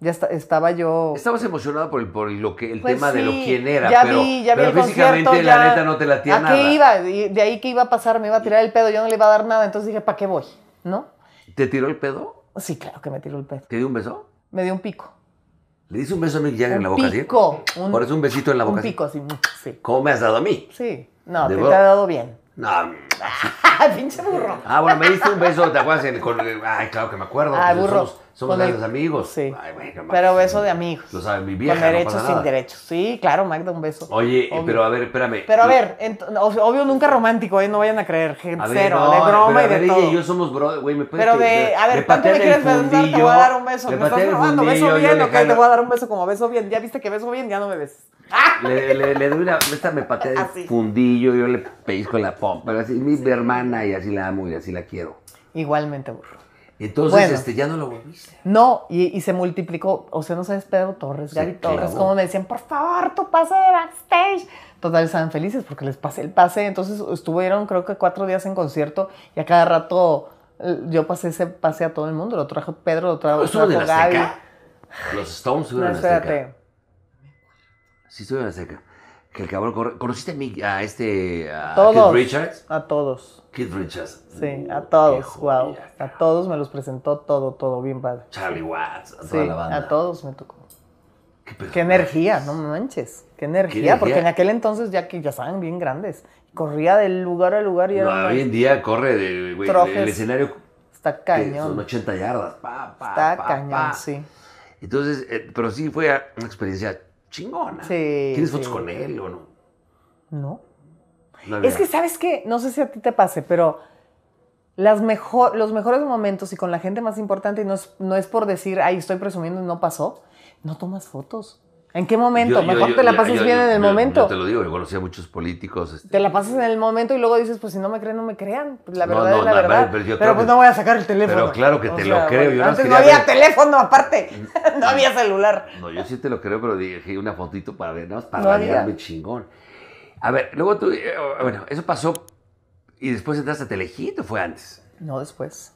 Ya estaba yo. Estabas emocionada por, el, por lo que, el pues tema de lo quién era. Ya pero, vi, ya vi pero físicamente la neta no te la nada. ¿A qué iba? de ahí que iba a pasar, me iba a tirar el pedo, yo no le iba a dar nada. Entonces dije, ¿para qué voy? ¿No? ¿Te tiró el pedo? Sí, claro que me tiró el pedo. ¿Te dio un beso? Me dio un pico. ¿Me diste un beso a Mick en la boca, ¿sí? Un, Por eso un besito en la boca. Un pico, sí. sí. ¿Cómo me has dado a mí? Sí. No, te, ha dado bien. No. Mm, Pinche burro. Ah, bueno, me diste un beso, ¿te acuerdas? Con, ay, claro que me acuerdo. Ah, burro. Somos grandes amigos. Sí. Ay, pero beso de amigos. Lo sabe mi vieja. derechos sin derechos. Sí, claro, Magda, un beso. Oye, eh, pero a ver, espérame. Pero a ver, obvio nunca romántico, ¿eh? No vayan a creer. Gente, a ver, cero, de broma y de todo. yo somos güey. ¿me pero de, a ver, ¿Pate ¿cuánto me quieres besar? Te voy a dar un beso. me estás robando, beso bien, ok, te voy a dar un beso como beso bien. Ya viste que beso bien, ya no me ves. Le, le, le, doy una. Esta me patea el fundillo, yo le pellizco la pompa. Pero así, mi hermana y así la amo y así la quiero. Igualmente, burro. Entonces, este, ya no lo volviste. No, y, se multiplicó. O sea, no sabes, Pedro Torres, Gaby Torres, como me decían, por favor, tu pase de backstage. Total, estaban felices porque les pasé el pase. Entonces, estuvieron creo que cuatro días en concierto y a cada rato eh, yo pasé ese pase a todo el mundo. Lo trajo Pedro, lo trajo, Gaby. Los Stones estuvieron en la seca. Sí, estuvieron en la seca. Que el cabrón, ¿conociste a, a este, a todos, Richards? A todos. Keith Richards. Sí, a todos, wow. a todos me los presentó todo, todo, bien padre. Charlie Watts, a sí, toda la banda. a todos me tocó. Qué, energía, no manches. Qué energía, porque en aquel entonces ya que ya saben, bien grandes. Corría del lugar a lugar y no, era. hoy en día corre del el escenario. Está cañón. Son 80 yardas. Está cañón, sí. Entonces, eh, pero sí fue una experiencia chingona. ¿Tienes fotos con él o no? No. es que, ¿sabes qué? No sé si a ti te pase, pero las mejor, los mejores momentos y con la gente más importante, y no es, no es por decir, ay, estoy presumiendo y no pasó, no tomas fotos. ¿En qué momento? Mejor te la pases bien en el momento. Yo te lo digo, yo conocí a muchos políticos. Este. Te la pasas en el momento y luego dices, pues si no me creen, no me crean. Pues, la verdad es la, verdad. Pero, pues no voy a sacar el teléfono. Pero claro que te lo creo. antes no había teléfono aparte, no había celular. No, yo sí te lo creo, pero dije una fotito para ver, ¿no? para no chingón. A ver, luego tú, eh, bueno, eso pasó y después entraste a Telejito, fue antes? No, después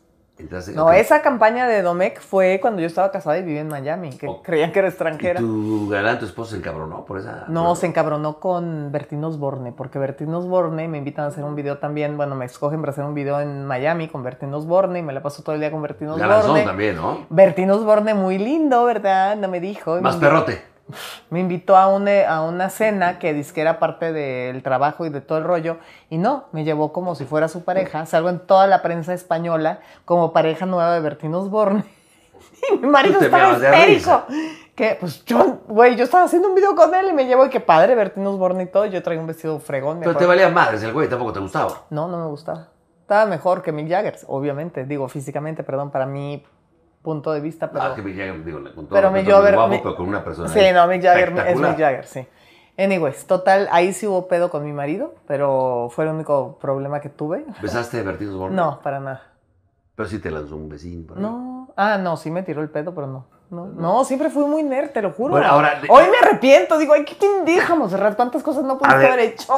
no, esa campaña de Domecq fue cuando yo estaba casada y vivía en Miami, que creían que era extranjera. ¿Y tu galán, tu esposo, se encabronó por esa? No, se encabronó con Bertín Osborne, porque bertinos borne me invitan a hacer un video también, bueno, me escogen para hacer un video en Miami con bertinos borne y me la paso todo el día con bertinos borne Galanzón también, ¿no? Bertín Osborne muy lindo, ¿verdad? No me dijo. Más perrote. Me invitó a una, eh, a una cena que dizque era parte del trabajo y de todo el rollo. Y no, me llevó como si fuera su pareja. Salgo en toda la prensa española como pareja nueva de Bertino Osborne. Y mi marido estaba histérico. Que, pues yo, güey, yo estaba haciendo un video con él y me llevo y que padre, Bertino Osborne y todo. Yo traía un vestido fregón. Pero te valía madres el güey, tampoco te gustaba. No, no me gustaba. Estaba mejor que Mick Jaggers, obviamente. Digo, físicamente, perdón, para mí punto de vista, pero... Ah, que Mick Jagger, digo, con todo pero Mick Jagger... pero con una persona Sí, no, Mick Jagger es Mick Jagger, sí. Anyways, total, ahí sí hubo pedo con mi marido, pero fue el único problema que tuve. ¿Besaste divertidos vertido? No, para nada. Pero sí te lanzó un vecino. no, ah, no, sí me tiró el pedo, pero no. No, siempre fui muy nerd, te lo juro. Hoy me arrepiento, digo, ay, ¿qué indíjamos Monserrat? ¿Cuántas cosas no pudiste haber hecho?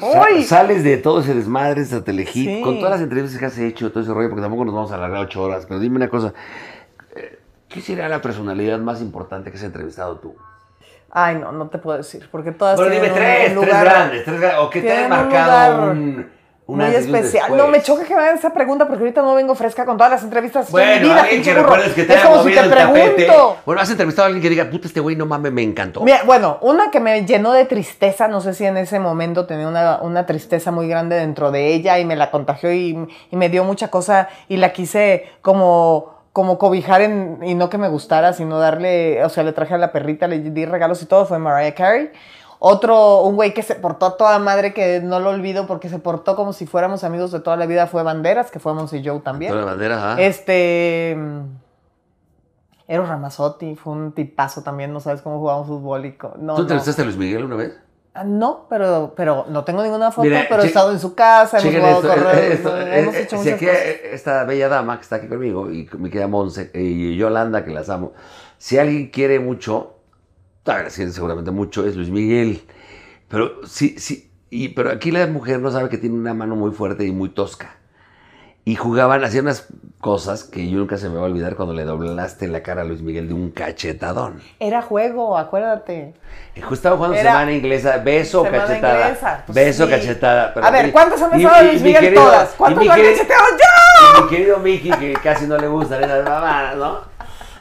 Hoy. Sales de todo ese desmadre, esa telehit, con todas las entrevistas que has hecho, todo ese rollo, porque tampoco nos vamos a alargar ocho horas, pero dime una cosa, ¿Qué sería la personalidad más importante que has entrevistado tú? Ay, no, no te puedo decir, porque todas Pero dime tres, tres grandes, tres grandes, o que te ha marcado un, muy especial. No, me choca que me hagan esa pregunta porque ahorita no vengo fresca con todas las entrevistas. Bueno, vida, alguien que recuerdes que te Es como si te pregunto. Bueno, has entrevistado a alguien que diga, puta, este güey no mames, me encantó. bueno, una que me llenó de tristeza, no sé si en ese momento tenía una, una tristeza muy grande dentro de ella y me la contagió y, y me dio mucha cosa y la quise como como cobijar en, y no que me gustara, sino darle, o sea, le traje a la perrita, le di regalos y todo, fue Mariah Carey. Otro, un güey que se portó a toda madre, que no lo olvido porque se portó como si fuéramos amigos de toda la vida, fue Banderas, que fuimos y Joe también. Banderas, Este. Mm, Eros Ramazotti, fue un tipazo también, no sabes cómo jugamos fútbol y. No, ¿Tú entrevistaste no. a Luis Miguel una vez? Ah, no, pero, pero no tengo ninguna foto, pero he estado en su casa, hemos jugado esto, eh, hemos eh, hecho eh, muchas cosas. Esta bella dama que está aquí conmigo, y mi querida Monse, y Yolanda, que las amo. Si alguien quiere mucho, seguramente mucho, es Luis Miguel. Pero sí, sí, y, pero aquí la mujer no sabe que tiene una mano muy fuerte y muy tosca. Y jugaban, hacían unas cosas que yo nunca se me va a olvidar cuando le doblaste la cara a Luis Miguel de un cachetadón. Era juego, acuérdate. Eh, estaba jugando Semana Inglesa, beso o cachetada. Inglesa, pues beso cachetada. a ver, ¿cuántas han besado Luis Miguel todas? ¿Cuántos han cacheteado yo? mi querido Miki, que casi no le gustan esas mamadas, ¿no?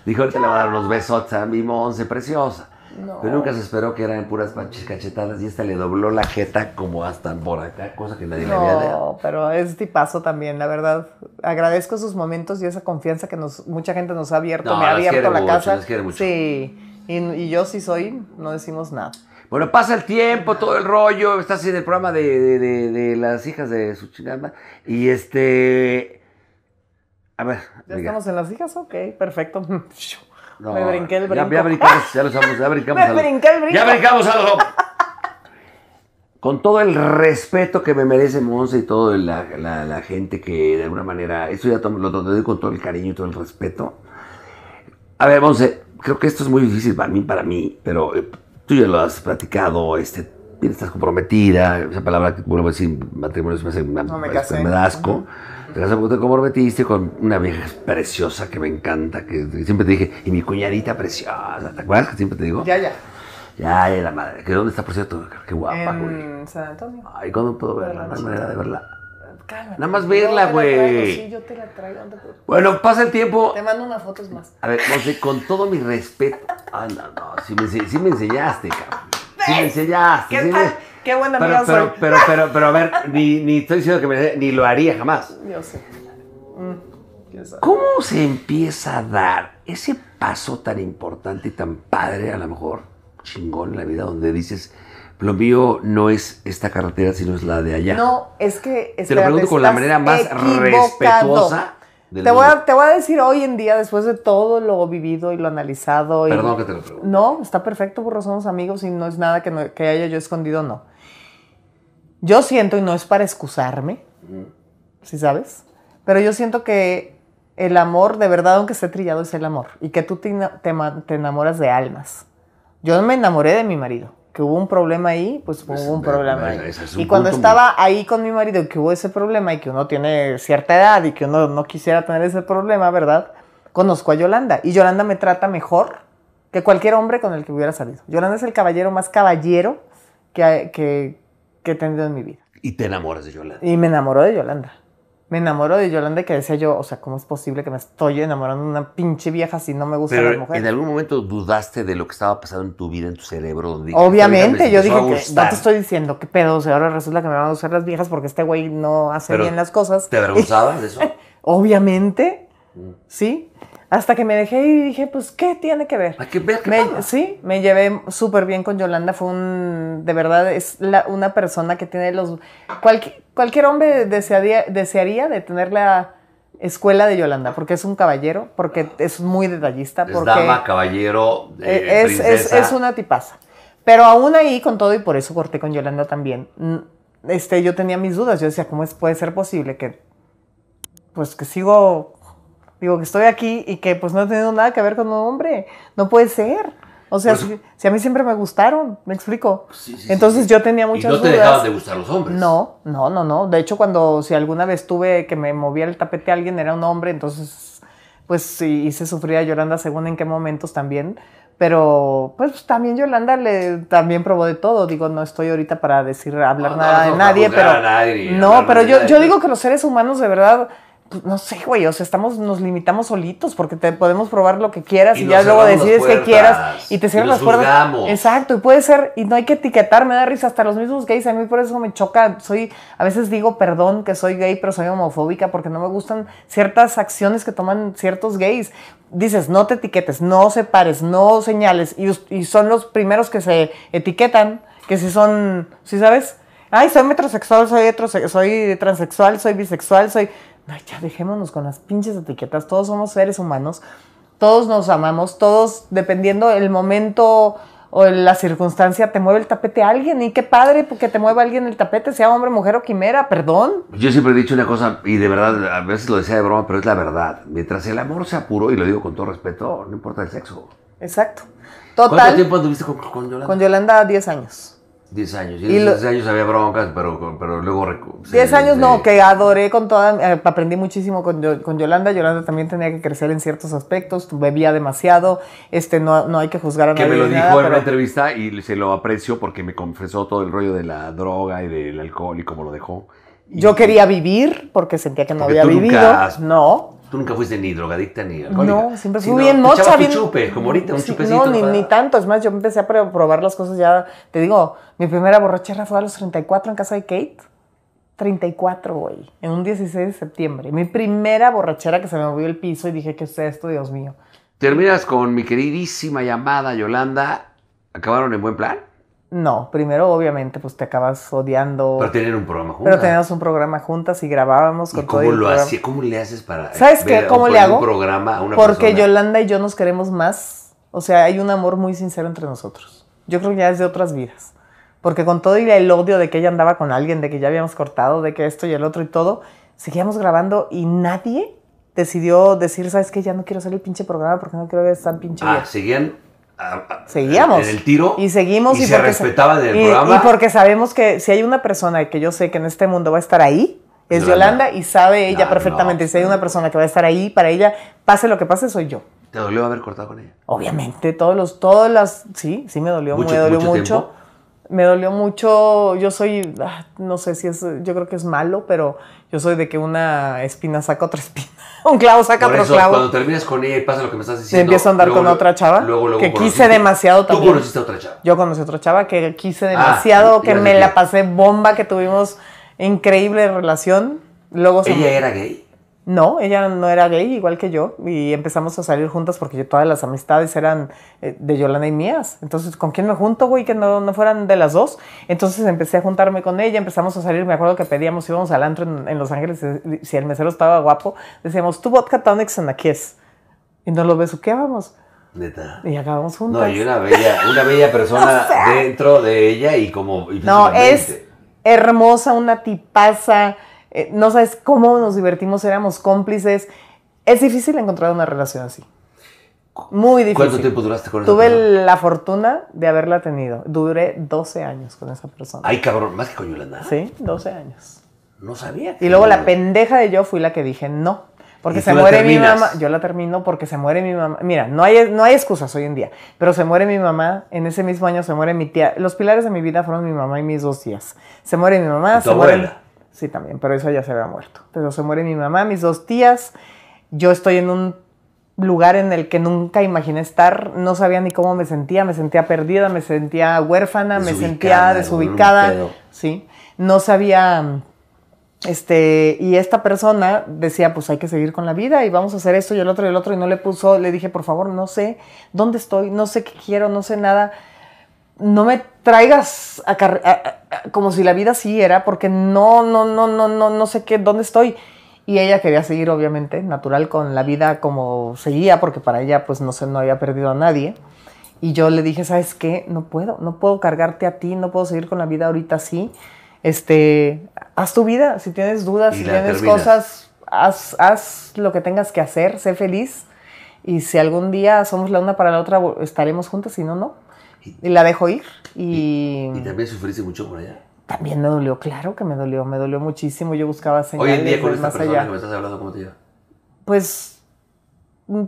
Dijo, ahorita le va a dar unos besos a mi once preciosa. No. Pero nunca se esperó que eran puras panches cachetadas y esta le dobló la jeta como hasta por acá, cosa que nadie le había No, pero es tipazo también, la verdad. Agradezco sus momentos y esa confianza que nos, mucha gente nos ha abierto, me ha abierto la casa. Sí, y, yo sí soy, no decimos nada. Bueno, pasa el tiempo, todo el rollo, estás en el programa de, las hijas de su chingada y este... A ver. ¿Ya estamos en las hijas? Ok, perfecto. me brinqué el brinco. Ya, brincamos, ya, ya brincamos. me brinqué el Ya brincamos algo! Con todo el respeto que me merece Monse y toda la, la, gente que de alguna manera, eso ya lo, doy con todo el cariño y todo el respeto. A ver, Monse, creo que esto es muy difícil para mí, para mí, pero eh, tú ya lo has practicado, este, estás comprometida, esa palabra que vuelvo a decir, matrimonio se me hace no me asco te a porque te metiste con una vieja preciosa que me encanta, que siempre te dije, y mi cuñadita preciosa, ¿te acuerdas que siempre te digo? Ya, ya. Ya, ya, la madre. ¿qué ¿Dónde está, por cierto? Qué guapa, güey. En San Antonio. Ay, ¿cuándo puedo verla? No manera de verla. Cálmate. Nada más verla, güey. Sí, yo te la traigo. bueno, pasa el tiempo. Te mando unas fotos más. A ver, José, con todo mi respeto. Ah, no, no. Sí me, enseñaste, cabrón. Sí me enseñaste. ¿Qué sí tal? Qué buena pero, amiga pero, Pero, pero, pero, a ver, ni, estoy diciendo que me, ni lo haría jamás. Yo sé. Mm, ¿Cómo se empieza a dar ese paso tan importante y tan padre, a lo mejor chingón en la vida, donde dices, lo mío no es esta carretera, sino es la de allá? No, es que... te lo pregunto con la manera más respetuosa. Te voy, a, te voy, a, decir hoy en día, después de todo lo vivido y lo analizado. Perdón que te lo pregunto. No, está perfecto, burros. somos amigos y no es nada que haya yo escondido, no. Yo siento, y no es para excusarme, si sabes? Pero yo siento que el amor, de verdad, aunque esté trillado, es el amor. Y que tú te, enamoras de almas. Yo me enamoré de mi marido que hubo un problema ahí, pues hubo un problema ahí. y cuando estaba ahí con mi marido que hubo ese problema y que uno tiene cierta edad y que uno no quisiera tener ese problema, ¿verdad? Conozco a Yolanda y Yolanda me trata mejor que cualquier hombre con el que hubiera salido. Yolanda es el caballero más caballero que, que, que he tenido en mi vida. Y te enamoras de Yolanda. Y me enamoró de Yolanda. Me enamoró de Yolanda que decía yo, o sea, ¿cómo es posible que me estoy enamorando de una pinche vieja si no me gusta la mujer? ¿En algún momento dudaste de lo que estaba pasando en tu vida, en tu cerebro? Obviamente, yo dije que no te estoy diciendo que pedo, o sea, ahora resulta que me van a usar las viejas porque este güey no hace bien las cosas. ¿Te avergonzabas de eso? Obviamente, mm. sí. Hasta que me dejé y dije, pues, ¿qué tiene que ver? ¿A qué sí, me llevé súper bien con Yolanda. Fue un, de verdad, es una persona que tiene los... Cualquier, hombre desearía, desearía de tener la escuela de Yolanda, porque es un caballero, porque es muy detallista. es dama, caballero, eh, eh, es, Es, una tipaza. Pero aún ahí, con todo, y por eso corté con Yolanda también, mm, este, yo tenía mis dudas. Yo decía, ¿cómo es, puede ser posible que, pues, que sigo Digo, que estoy aquí y que pues no he tenido nada que ver con un hombre. No puede ser. O sea, si, a mí siempre me gustaron, me explico. Entonces yo tenía muchas dudas. ¿Y no te dejabas de gustar los hombres? No, no, no, no. De hecho, cuando si alguna vez tuve que me movía el tapete a alguien, era un hombre, entonces pues sí, y se sufría Yolanda según en qué momentos también. Pero pues también Yolanda le también probó de todo. Digo, no estoy ahorita para decir hablar nada de nadie, pero no, pero yo, yo digo que los seres humanos de verdad no sé, güey, o sea, estamos, nos limitamos solitos porque te podemos probar lo que quieras y, ya luego decides que quieras y te cierran las puertas. Exacto, y puede ser, y no hay que etiquetar, me da risa, hasta los mismos gays, a mí por eso me choca, soy, a veces digo, perdón que soy gay, pero soy homofóbica porque no me gustan ciertas acciones que toman ciertos gays. Dices, no te etiquetes, no separes, no señales, y, son los primeros que se etiquetan, que si son, si sabes, ay, soy metrosexual, soy heterosexual, soy transexual, soy bisexual, soy no ya dejémonos con las pinches etiquetas. Todos somos seres humanos, todos nos amamos, todos, dependiendo el momento o la circunstancia, te mueve el tapete alguien. Y qué padre que te mueva alguien el tapete, sea hombre, mujer o quimera, perdón. Yo siempre he dicho una cosa, y de verdad, a veces lo decía de broma, pero es la verdad. Mientras el amor se apuró y lo digo con todo respeto, no importa el sexo. Exacto. Total, ¿Cuánto tiempo anduviste con, con Yolanda? Con Yolanda 10 años. 10 años. Y, los 10 años había broncas, pero, pero luego... 10 años no, que adoré con toda... Eh, aprendí muchísimo con, Yolanda. Yolanda también tenía que crecer en ciertos aspectos. Bebía demasiado. Este, no, no hay que juzgar a nadie. Que me lo dijo en una entrevista y se lo aprecio porque me confesó todo el rollo de la droga y del alcohol y cómo lo dejó. Yo quería vivir porque sentía que no había vivido. No, No. Tú nunca fuiste ni drogadicta ni alcohólica. No, siempre fui bien mocha. Bien... chupe, como ahorita, un No, ni, tanto. Es más, yo empecé a probar las cosas ya. Te digo, mi primera borrachera fue a los 34 en casa de Kate. 34, güey. En un 16 de septiembre. Mi primera borrachera que se me movió el piso y dije, ¿qué es esto, Dios mío? Terminas con mi queridísima llamada Yolanda. ¿Acabaron en buen plan? No, primero obviamente pues te acabas odiando. Pero tener un programa juntas. Pero teníamos un programa juntas y grabábamos con ¿Y cómo lo hacías? ¿Cómo le haces para eh, ¿Sabes qué? ¿Cómo le hago? Un programa a una Porque Yolanda y yo nos queremos más. O sea, hay un amor muy sincero entre nosotros. Yo creo que ya es de otras vidas. Porque con todo el odio de que ella andaba con alguien, de que ya habíamos cortado, de que esto y el otro y todo, seguíamos grabando y nadie decidió decir, ¿sabes qué? Ya no quiero hacer el pinche programa porque no quiero ver tan pinche. Ah, seguían Seguíamos. el tiro. Y seguimos. Y, se respetaba del programa. Y porque sabemos que si hay una persona que yo sé que en este mundo va a estar ahí, es Yolanda, y sabe ella ah, perfectamente. Si hay una persona que va a estar ahí para ella, pase lo que pase, soy yo. ¿Te dolió haber cortado con ella? Obviamente, todos los, todas las, sí, sí me dolió, mucho, dolió mucho me dolió mucho, yo soy, ah, no sé si es, yo creo que es malo, pero yo soy de que una espina saca otra espina, un clavo saca otro clavo. Cuando terminas con ella y pasa lo que me estás diciendo. Te empiezo a andar con otra chava que quise demasiado también. ¿Tú conociste a otra chava? Yo conocí a otra chava que quise ah, demasiado, que me la pasé bomba, que tuvimos increíble relación. Luego ¿Ella era gay? No, ella no era gay, igual que yo, y empezamos a salir juntas porque yo, todas las amistades eran eh, de Yolanda y mías. Entonces, ¿con quién me junto, güey? Que no, fueran de las dos. Entonces empecé a juntarme con ella, empezamos a salir. Me acuerdo que pedíamos, íbamos al antro en, Los Ángeles, eh, si el mesero estaba guapo, decíamos, tú vodka tonics en la es? Y nos lo besuqueábamos. Neta. Y acabamos juntos. No, y una bella, una bella persona dentro de ella y como. no, es hermosa, una tipaza eh, no sabes cómo nos divertimos, éramos cómplices. Es difícil encontrar una relación así. Muy difícil. ¿Cuánto tiempo duraste con Tuve esa persona? la fortuna de haberla tenido. Duré 12 años con esa persona. Ay, cabrón, más que con Yolanda. Sí, 12 años. No sabía. y luego la pendeja de yo fui la que dije no. Porque se muere mi mamá. Yo la termino porque se muere mi mamá. Mira, no hay, no hay excusas hoy en día. Pero se muere mi mamá. En ese mismo año se muere mi tía. Los pilares de mi vida fueron mi mamá y mis dos tías. Se muere mi mamá. se Muere Sí, también, pero eso ya se había muerto. Pero se muere mi mamá, mis dos tías. Yo estoy en un lugar en el que nunca imaginé estar, no sabía ni cómo me sentía, me sentía perdida, me sentía huérfana, me sentía desubicada, sí, no sabía, este, y esta persona decía, pues hay que seguir con la vida y vamos a hacer esto y el otro y el otro, y no le puso, le dije, por favor, no sé dónde estoy, no sé qué quiero, no sé nada, no me traigas como si la vida sí era, porque no, no, no, no, no, no sé qué, dónde estoy. Y ella quería seguir, obviamente, natural con la vida como seguía, porque para ella, pues no se no había perdido a nadie. Y yo le dije, ¿sabes qué? No puedo, no puedo cargarte a ti, no puedo seguir con la vida ahorita así. Este, haz tu vida, si tienes dudas, si tienes cosas, haz, haz lo que tengas que hacer, sé feliz. Y si algún día somos la una para la otra, estaremos juntas, si no, no. Y la dejo ir. Y, y, también sufriste mucho por allá. También me dolió, claro que me dolió, me dolió muchísimo. Yo buscaba señales Hoy en día con esta persona que me estás hablando, ¿cómo te iba? Pues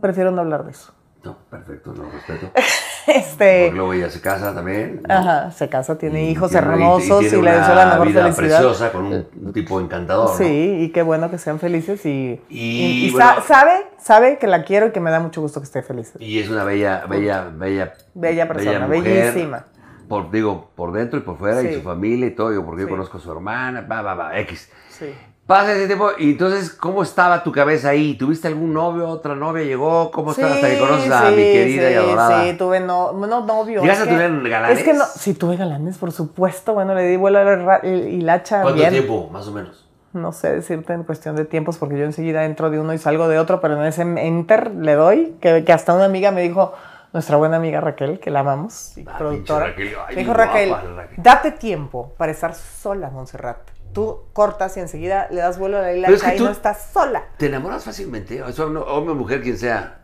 prefiero no hablar de eso perfecto, lo respeto. este... Porque luego ella se casa también. Ajá, se casa, tiene hijos hermosos y, le deseo la mejor vida felicidad. preciosa con un, eh, tipo encantador. Sí, y qué bueno que sean felices y, y, sabe, sabe que la quiero y que me da mucho gusto que esté feliz. Y es una bella, bella, bella, bella persona, bellísima. Por, digo, por dentro y por fuera, y su familia y todo, porque yo conozco a su hermana, va, va, va, X. Sí. Pasa ese tiempo y entonces, ¿cómo estaba tu cabeza ahí? ¿Tuviste algún novio, otra novia llegó? ¿Cómo estás hasta que conoces a mi querida sí, y adorada? Sí, tuve no, no novio. ¿Llegaste a tener galanes? Es que no, sí tuve galanes, por supuesto. Bueno, le di vuelo a la hilacha ¿Cuánto tiempo, más o menos? No sé decirte en cuestión de tiempos, porque yo enseguida entro de uno y salgo de otro, pero en ese enter le doy, que, hasta una amiga me dijo, nuestra buena amiga Raquel, que la amamos, ah, productora. me dijo Raquel, Raquel, date tiempo para estar sola, Montserrat tú cortas y enseguida le das vuelo a la hilacha y no estás sola. Te enamoras fácilmente, o hombre, mujer, quien sea.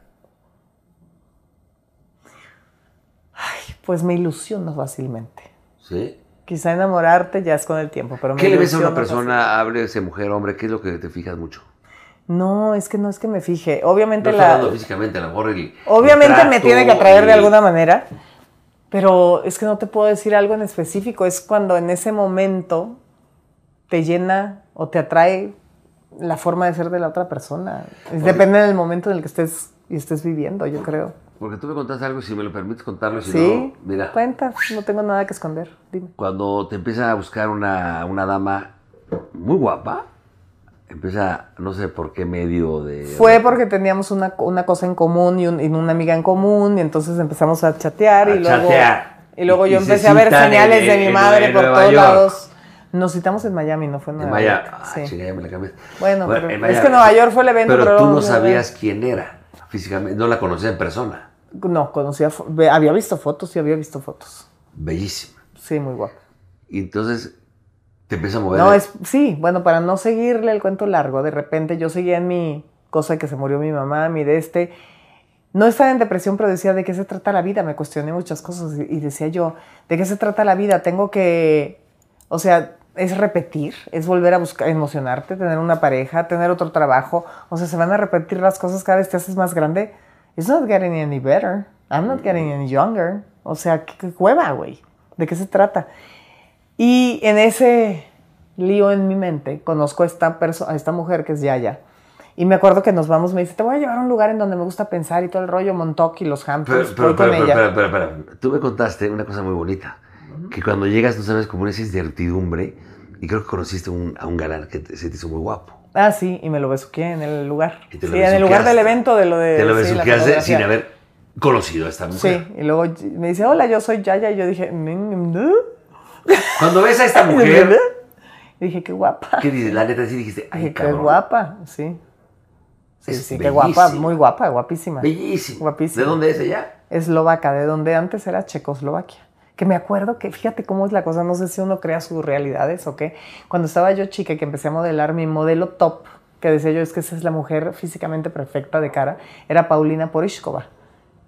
Ay, pues me ilusiono fácilmente. ¿Sí? Quizá enamorarte ya es con el tiempo, pero me ¿Qué le ves a una persona, hable ese mujer, hombre? ¿Qué es lo que te fijas mucho? No, es que no es que me fije. Obviamente la. físicamente, la Obviamente me tiene que atraer de alguna manera, pero es que no te puedo decir algo en específico. Es cuando en ese momento te llena o te atrae la forma de ser de la otra persona. Depende del momento en el que estés y estés viviendo, yo creo. Porque tú me contaste algo, si me lo permites contarlo, si ¿Sí? no, Cuenta, no tengo nada que esconder, dime. Cuando te empieza a buscar una, dama muy guapa, empieza, no sé por qué medio de... Fue porque teníamos una, una cosa en común y, un, una amiga en común, y entonces empezamos a chatear y luego... Y luego yo empecé a ver señales de mi madre por todos lados. Nos citamos en Miami, no fue en Nueva York. Ah, sí. me la cambié. Bueno, pero, es que Nueva York fue el evento. Pero, pero tú no sabías quién era físicamente, no la conocías en persona. No, conocía, había visto fotos, sí había visto fotos. Bellísima. Sí, muy guapa. Y entonces te empieza a mover. No, es, sí, bueno, para no seguirle el cuento largo, de repente yo seguía en mi cosa de que se murió mi mamá, mi de este. No estaba en depresión, pero decía, ¿de qué se trata la vida? Me cuestioné muchas cosas y decía yo, ¿de qué se trata la vida? Tengo que, o sea, es repetir, es volver a buscar, emocionarte, tener una pareja, tener otro trabajo. O sea, se van a repetir las cosas cada vez te haces más grande. It's not getting any better. I'm not getting any younger. O sea, qué, cueva, güey. ¿De qué se trata? Y en ese lío en mi mente, conozco a esta, a esta mujer que es Yaya. Y me acuerdo que nos vamos, me dice, te voy a llevar a un lugar en donde me gusta pensar y todo el rollo, Montauk y los Hamptons, pero, pero, pero, Pero, pero, pero, tú me contaste una cosa muy bonita que cuando llegas no sabes como una incertidumbre y creo que conociste a un galán que se te hizo muy guapo. Ah, sí, y me lo besuqué en el lugar. Sí, en el lugar del evento de lo de... Te lo besuqué sin haber conocido a esta mujer. Sí, y luego me dice, hola, yo soy Yaya, y yo dije, ¿no? Mm, mm, mm". Cuando ves a esta mujer... dije, qué guapa. ¿Qué dices? La letra sí dijiste, ay, Qué guapa, sí. Sí, sí, qué guapa, muy guapa, guapísima. Bellísima. Guapísima. ¿De dónde es ella? Eslovaca, de donde antes era Checoslovaquia que me acuerdo que, fíjate cómo es la cosa, no sé si uno crea sus realidades o qué. Cuando estaba yo chica que empecé a modelar mi modelo top, que decía yo es que esa es la mujer físicamente perfecta de cara, era Paulina Porishkova,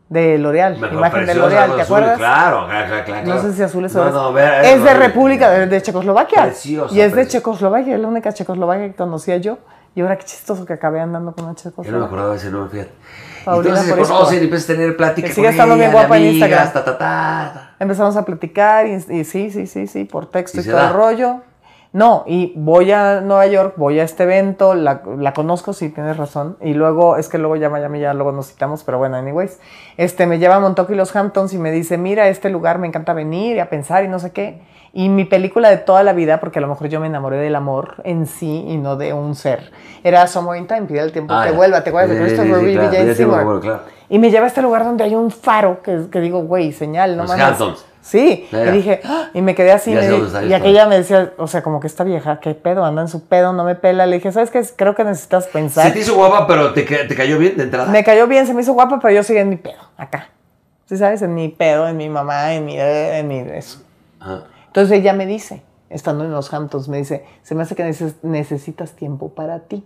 de L'Oreal, imagen de L'Oreal, ¿te acuerdas? Claro, claro, claro, No sé si azules o no, es, de República, de, Checoslovaquia. y es de Checoslovaquia, es la única Checoslovaquia que conocía yo. Y ahora qué chistoso que acabé andando con una Checoslovaquia. Yo no me acordaba de ese nombre, fíjate. Entonces se conocen y a tener plática con ella, bien guapa en Instagram. Ta, ta, empezamos a platicar y, sí, sí, sí, sí, por texto y, todo el rollo. No, y voy a Nueva York, voy a este evento, la, la, conozco, sí, tienes razón. Y luego, es que luego ya Miami, ya luego nos citamos, pero bueno, anyways. Este, me lleva a Montauk y los Hamptons y me dice, mira, este lugar me encanta venir y a pensar y no sé qué. Y mi película de toda la vida, porque a lo mejor yo me enamoré del amor en sí y no de un ser, era Somewhere in Time, pide el tiempo ah, que vuelva, te acuerdas de Christopher Reeve y y me lleva a este lugar donde hay un faro que, digo, güey, señal, no mames. Sí, y dije, ah", y me quedé así. y aquella me decía, o sea, como que esta vieja, qué pedo, anda en su pedo, no me pela. Le dije, ¿sabes qué? Creo que necesitas pensar. Se te hizo guapa, pero te, cayó bien de entrada. Me cayó bien, se me hizo guapa, pero yo seguí en mi pedo, acá. ¿Sí sabes? En mi pedo, en mi mamá, en mi. mi eso. Entonces ella me dice, estando en los Hamptons, me dice, se me hace que necesitas tiempo para ti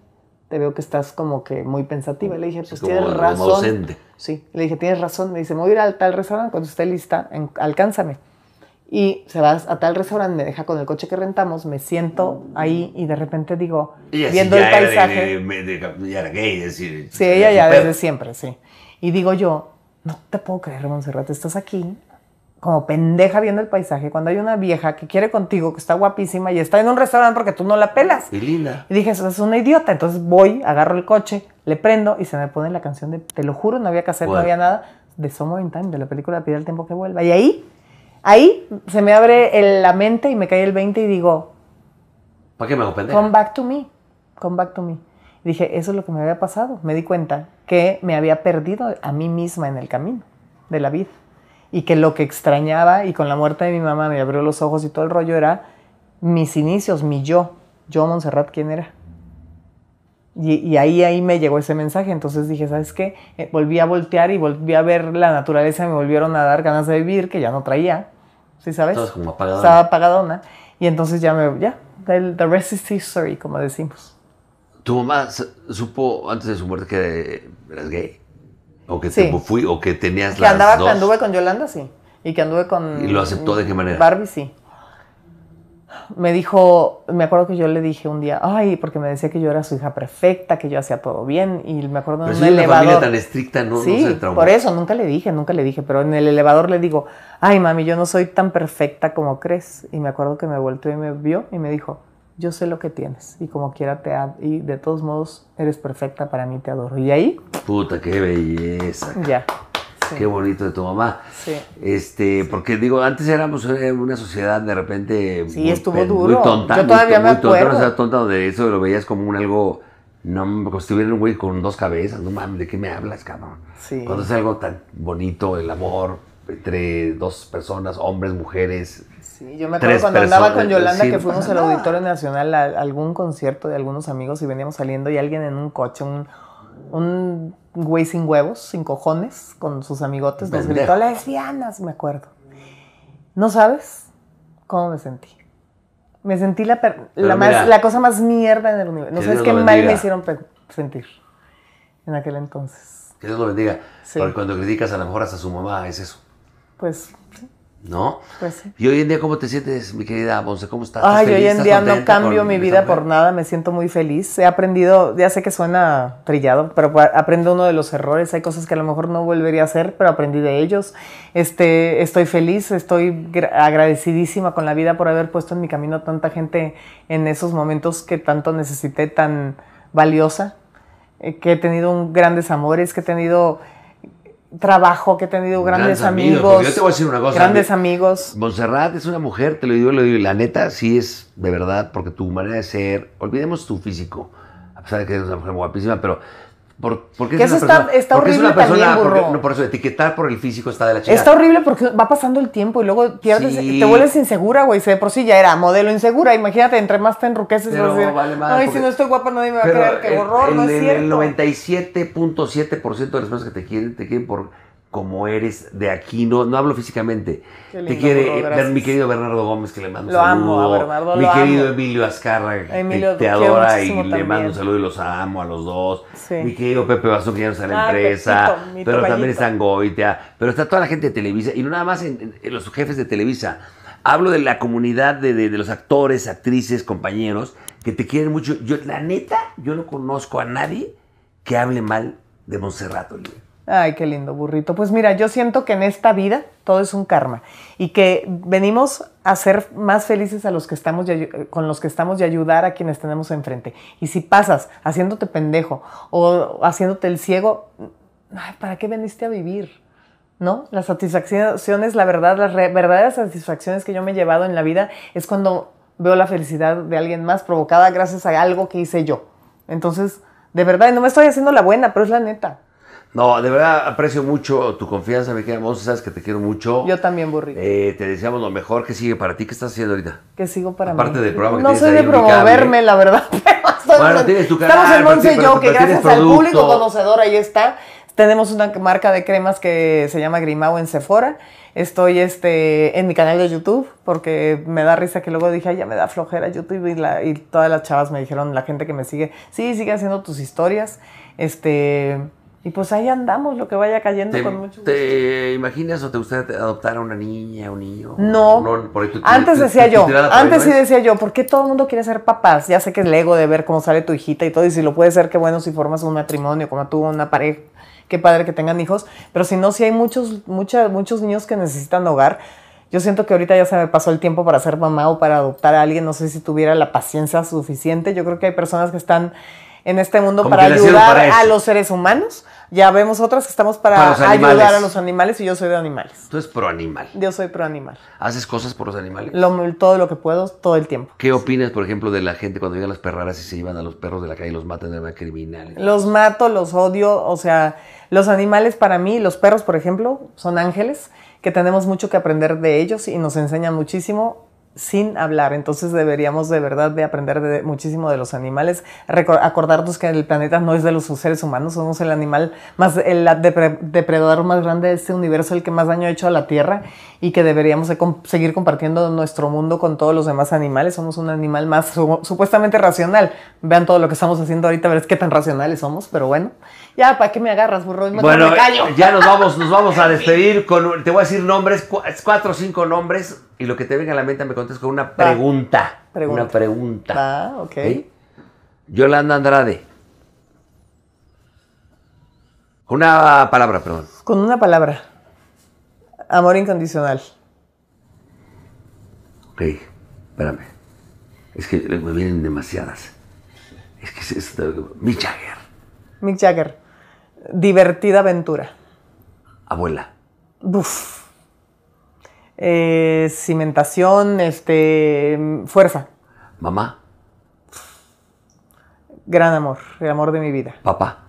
te veo que estás como que muy pensativa. Le dije, pues tienes razón. Sí, le dije, tienes razón. Me dice, me voy a ir al tal restaurante cuando esté lista, en, alcánzame. Y se va a tal restaurante, me deja con el coche que rentamos, me siento ahí y de repente digo, viendo el paisaje. Sí, ella ya desde siempre, sí. Y digo yo, no te puedo creer, Monserrat, estás aquí como pendeja viendo el paisaje, cuando hay una vieja que quiere contigo, que está guapísima y está en un restaurante porque tú no la pelas. Y linda. Y dije, eso es una idiota. Entonces voy, agarro el coche, le prendo y se me pone la canción de, te lo juro, no había que hacer, no había nada, de Somo in Time, de la película Pide el tiempo que vuelva. Y ahí, ahí se me abre la mente y me cae el 20 y digo, ¿para qué me hago pendeja? Come back to me, come back to me. Y dije, eso es lo que me había pasado. Me di cuenta que me había perdido a mí misma en el camino de la vida y que lo que extrañaba y con la muerte de mi mamá me abrió los ojos y todo el rollo era mis inicios, mi yo, yo Montserrat, ¿quién era? Y, ahí, ahí me llegó ese mensaje. Entonces dije, ¿sabes qué? Eh, volví a voltear y volví a ver la naturaleza. Me volvieron a dar ganas de vivir que ya no traía. ¿Sí sabes? Estaba apagadona. Y entonces ya me... Ya, the, the, rest is history, como decimos. ¿Tu mamá supo antes de su muerte que eras gay? O que, fui, o que tenías las dos. Que anduve con Yolanda, sí. Y que anduve con... ¿Y lo aceptó de qué manera? Barbie, sí. Me dijo, me acuerdo que yo le dije un día, ay, porque me decía que yo era su hija perfecta, que yo hacía todo bien, y me acuerdo en elevador. Una familia tan estricta, no, sí, por eso, nunca le dije, nunca le dije, pero en el elevador le digo, ay, mami, yo no soy tan perfecta como crees. Y me acuerdo que me volteó y me vio y me dijo, yo sé lo que tienes y como quiera te y de todos modos eres perfecta para mí, te adoro. Y ahí... Puta, qué belleza. Ya. Qué bonito de tu mamá. Sí. Este, porque digo, antes éramos eh, una sociedad de repente sí, estuvo duro. muy tonta. Yo todavía me acuerdo. Tonta, tonta donde eso lo veías como un algo no, como si un güey con dos cabezas, no mames, ¿de qué me hablas, cabrón? Sí. Cuando es algo tan bonito, el amor entre dos personas, hombres, mujeres, Sí, yo me acuerdo cuando andaba con Yolanda que fuimos al Auditorio Nacional a algún concierto de algunos amigos y veníamos saliendo y alguien en un coche, un, güey sin huevos, sin cojones, con sus amigotes, nos gritó lesbianas, me acuerdo. ¿No sabes cómo me sentí? Me sentí la, la, cosa más mierda en el universo. No sabes qué mal me hicieron sentir en aquel entonces. Que Dios lo bendiga. Porque cuando criticas a lo mejor hasta su mamá es eso. Pues ¿no? Pues y hoy en día, ¿cómo te sientes, mi querida Bonce, ¿Cómo estás? Ay, ¿Estás hoy en día no cambio mi vida por nada, me siento muy feliz. He aprendido, ya sé que suena trillado, pero aprendo uno de los errores. Hay cosas que a lo mejor no volvería a hacer, pero aprendí de ellos. Este, estoy feliz, estoy agradecidísima con la vida por haber puesto en mi camino a tanta gente en esos momentos que tanto necesité, tan valiosa, eh, que he tenido grandes amores, que he tenido trabajo, que he tenido grandes, amigos. yo te voy a decir una cosa. Grandes amigos. Monserrat es una mujer, te lo digo, lo digo, la neta sí es de verdad, porque tu manera de ser, olvidemos tu físico, a pesar de que eres una mujer guapísima, pero por, porque, es una, está, persona, está horrible por eso etiquetar por el físico está de la chica. Está horrible porque va pasando el tiempo y luego pierdes, te vuelves insegura, güey. Si por sí ya era modelo insegura, imagínate, entre más te enruqueces... Pero, vas a decir, vale ay, si no estoy guapa nadie me va a creer, qué horror, no es cierto. El 97.7% de las personas que te quieren, te quieren por como eres de aquí. No, no hablo físicamente. te quiere mi querido Bernardo Gómez, que le mando un saludo. mi querido Emilio Azcarra te adora y le mando un saludo y los amo a los dos. Mi querido Pepe Basón, que ya no está en la empresa. pero también está Goitea Pero está toda la gente de Televisa. Y no nada más en, los jefes de Televisa. Hablo de la comunidad de, los actores, actrices, compañeros, que te quieren mucho. Yo, la neta, yo no conozco a nadie que hable mal de Monserrat Ay, qué lindo burrito. Pues mira, yo siento que en esta vida todo es un karma y que venimos a ser más felices a los que estamos eh, con los que estamos y ayudar a quienes tenemos enfrente. Y si pasas haciéndote pendejo o haciéndote el ciego, mm, ¿para qué veniste a vivir? ¿no? Las satisfacciones, la verdad, las verdaderas satisfacciones que yo me he llevado en la vida es cuando veo la felicidad de alguien más provocada gracias a algo que hice yo. Entonces, de verdad, no me estoy haciendo la buena, pero es la neta. No, de verdad aprecio mucho tu confianza, mi querida Monse, sabes que te quiero mucho. Yo también, burrito. Eh, te deseamos lo mejor. ¿Qué sigue para ti? ¿Qué estás haciendo ahorita? ¿Qué sigo para mí? Aparte del programa que No soy de promoverme, la verdad, pero bueno, tienes tu canal, Estamos en Monse y yo, que gracias al público conocedor, ahí está. Tenemos una marca de cremas que se llama Grimao en Sephora. Estoy este, en mi canal de YouTube porque me da risa que luego dije, Ay, ya me da flojera YouTube y, la, y todas las chavas me dijeron, la gente que me sigue, sí, sigue haciendo tus historias. Este, y pues ahí andamos, lo que vaya cayendo con mucho ¿Te imaginas o te gustaría adoptar a una niña, un niño? No. antes decía yo, antes sí decía yo, ¿por qué todo el mundo quiere ser papás? Ya sé que es el ego de ver cómo sale tu hijita y todo, y si lo puede ser, qué bueno si formas un matrimonio, como tú, una pareja, qué padre que tengan hijos. Pero si no, si hay muchos, muchos niños que necesitan hogar. Yo siento que ahorita ya se me pasó el tiempo para ser mamá o para adoptar a alguien. No sé si tuviera la paciencia suficiente. Yo creo que hay personas que están en este mundo para ayudar a los seres humanos. Ya vemos otras que estamos para, ayudar a los animales y yo soy de animales. Tú eres pro animal. Yo soy pro animal. ¿Haces cosas por los animales? todo lo que puedo, todo el tiempo. ¿Qué opinas, por ejemplo, de la gente cuando llegan las perraras y se llevan a los perros de la calle y los matan de manera criminal? Los mato, los odio, o sea, los animales para mí, los perros, por ejemplo, son ángeles que tenemos mucho que aprender de ellos y nos enseñan muchísimo sin hablar. Entonces deberíamos de verdad de aprender de, muchísimo de los animales, acordarnos que el planeta no es de los seres humanos, somos el animal más, el depredador más grande de este universo, el que más daño ha hecho a la Tierra y que deberíamos seguir compartiendo nuestro mundo con todos los demás animales. Somos un animal más supuestamente racional. Vean todo lo que estamos haciendo ahorita, a ver qué tan racionales somos, pero bueno. Ya, ¿para qué me agarras, burro? bueno, eh, ya nos vamos, nos vamos a despedir te voy a decir nombres, cuatro o cinco nombres, y lo que te venga a la mente me contestas con una pregunta, Una pregunta. Ah, ok. Yolanda Andrade. Con una palabra, perdón. Con una palabra. Amor incondicional. Ok, espérame. Es que me vienen demasiadas. Es que es esto. Mick Jagger. Mick Jagger divertida aventura. Abuela. Eh, cimentación, este, fuerza. Mamá. Gran amor, el amor de mi vida. Papá.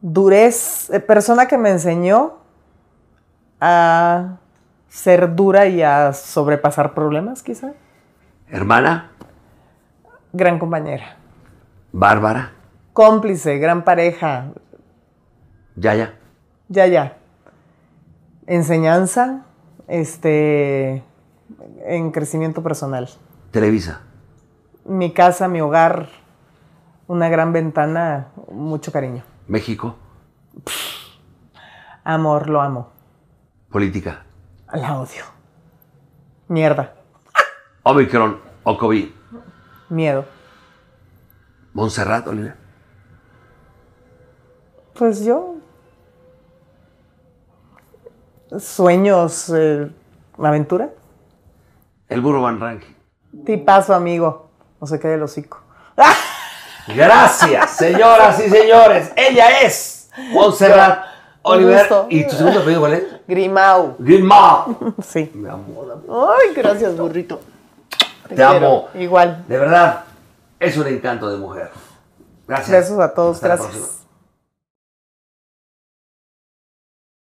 Durez, eh, persona que me enseñó a ser dura y a sobrepasar problemas, quizá. Hermana. Gran compañera. Bárbara. Cómplice, gran pareja. ya ya ya ya Enseñanza, este, en crecimiento personal. Televisa. Mi casa, mi hogar, una gran ventana, mucho cariño. México. amor, lo amo. Política. La odio. Mierda. Omicron o COVID. Miedo. Montserrat, Olivia. Pues yo. Sueños, ¿La eh, aventura. El burro Van Ti paso, amigo. No se quede el hocico. Gracias, señoras y señores. Ella es Montserrat Oliver. ¿Y tu segundo apellido cuál es? Grimau. Grimau. Sí. Me amo. Ay, gracias, burrito. Te amo. Igual. De verdad es un encanto de mujer. Gracias. Besos a todos. gracias.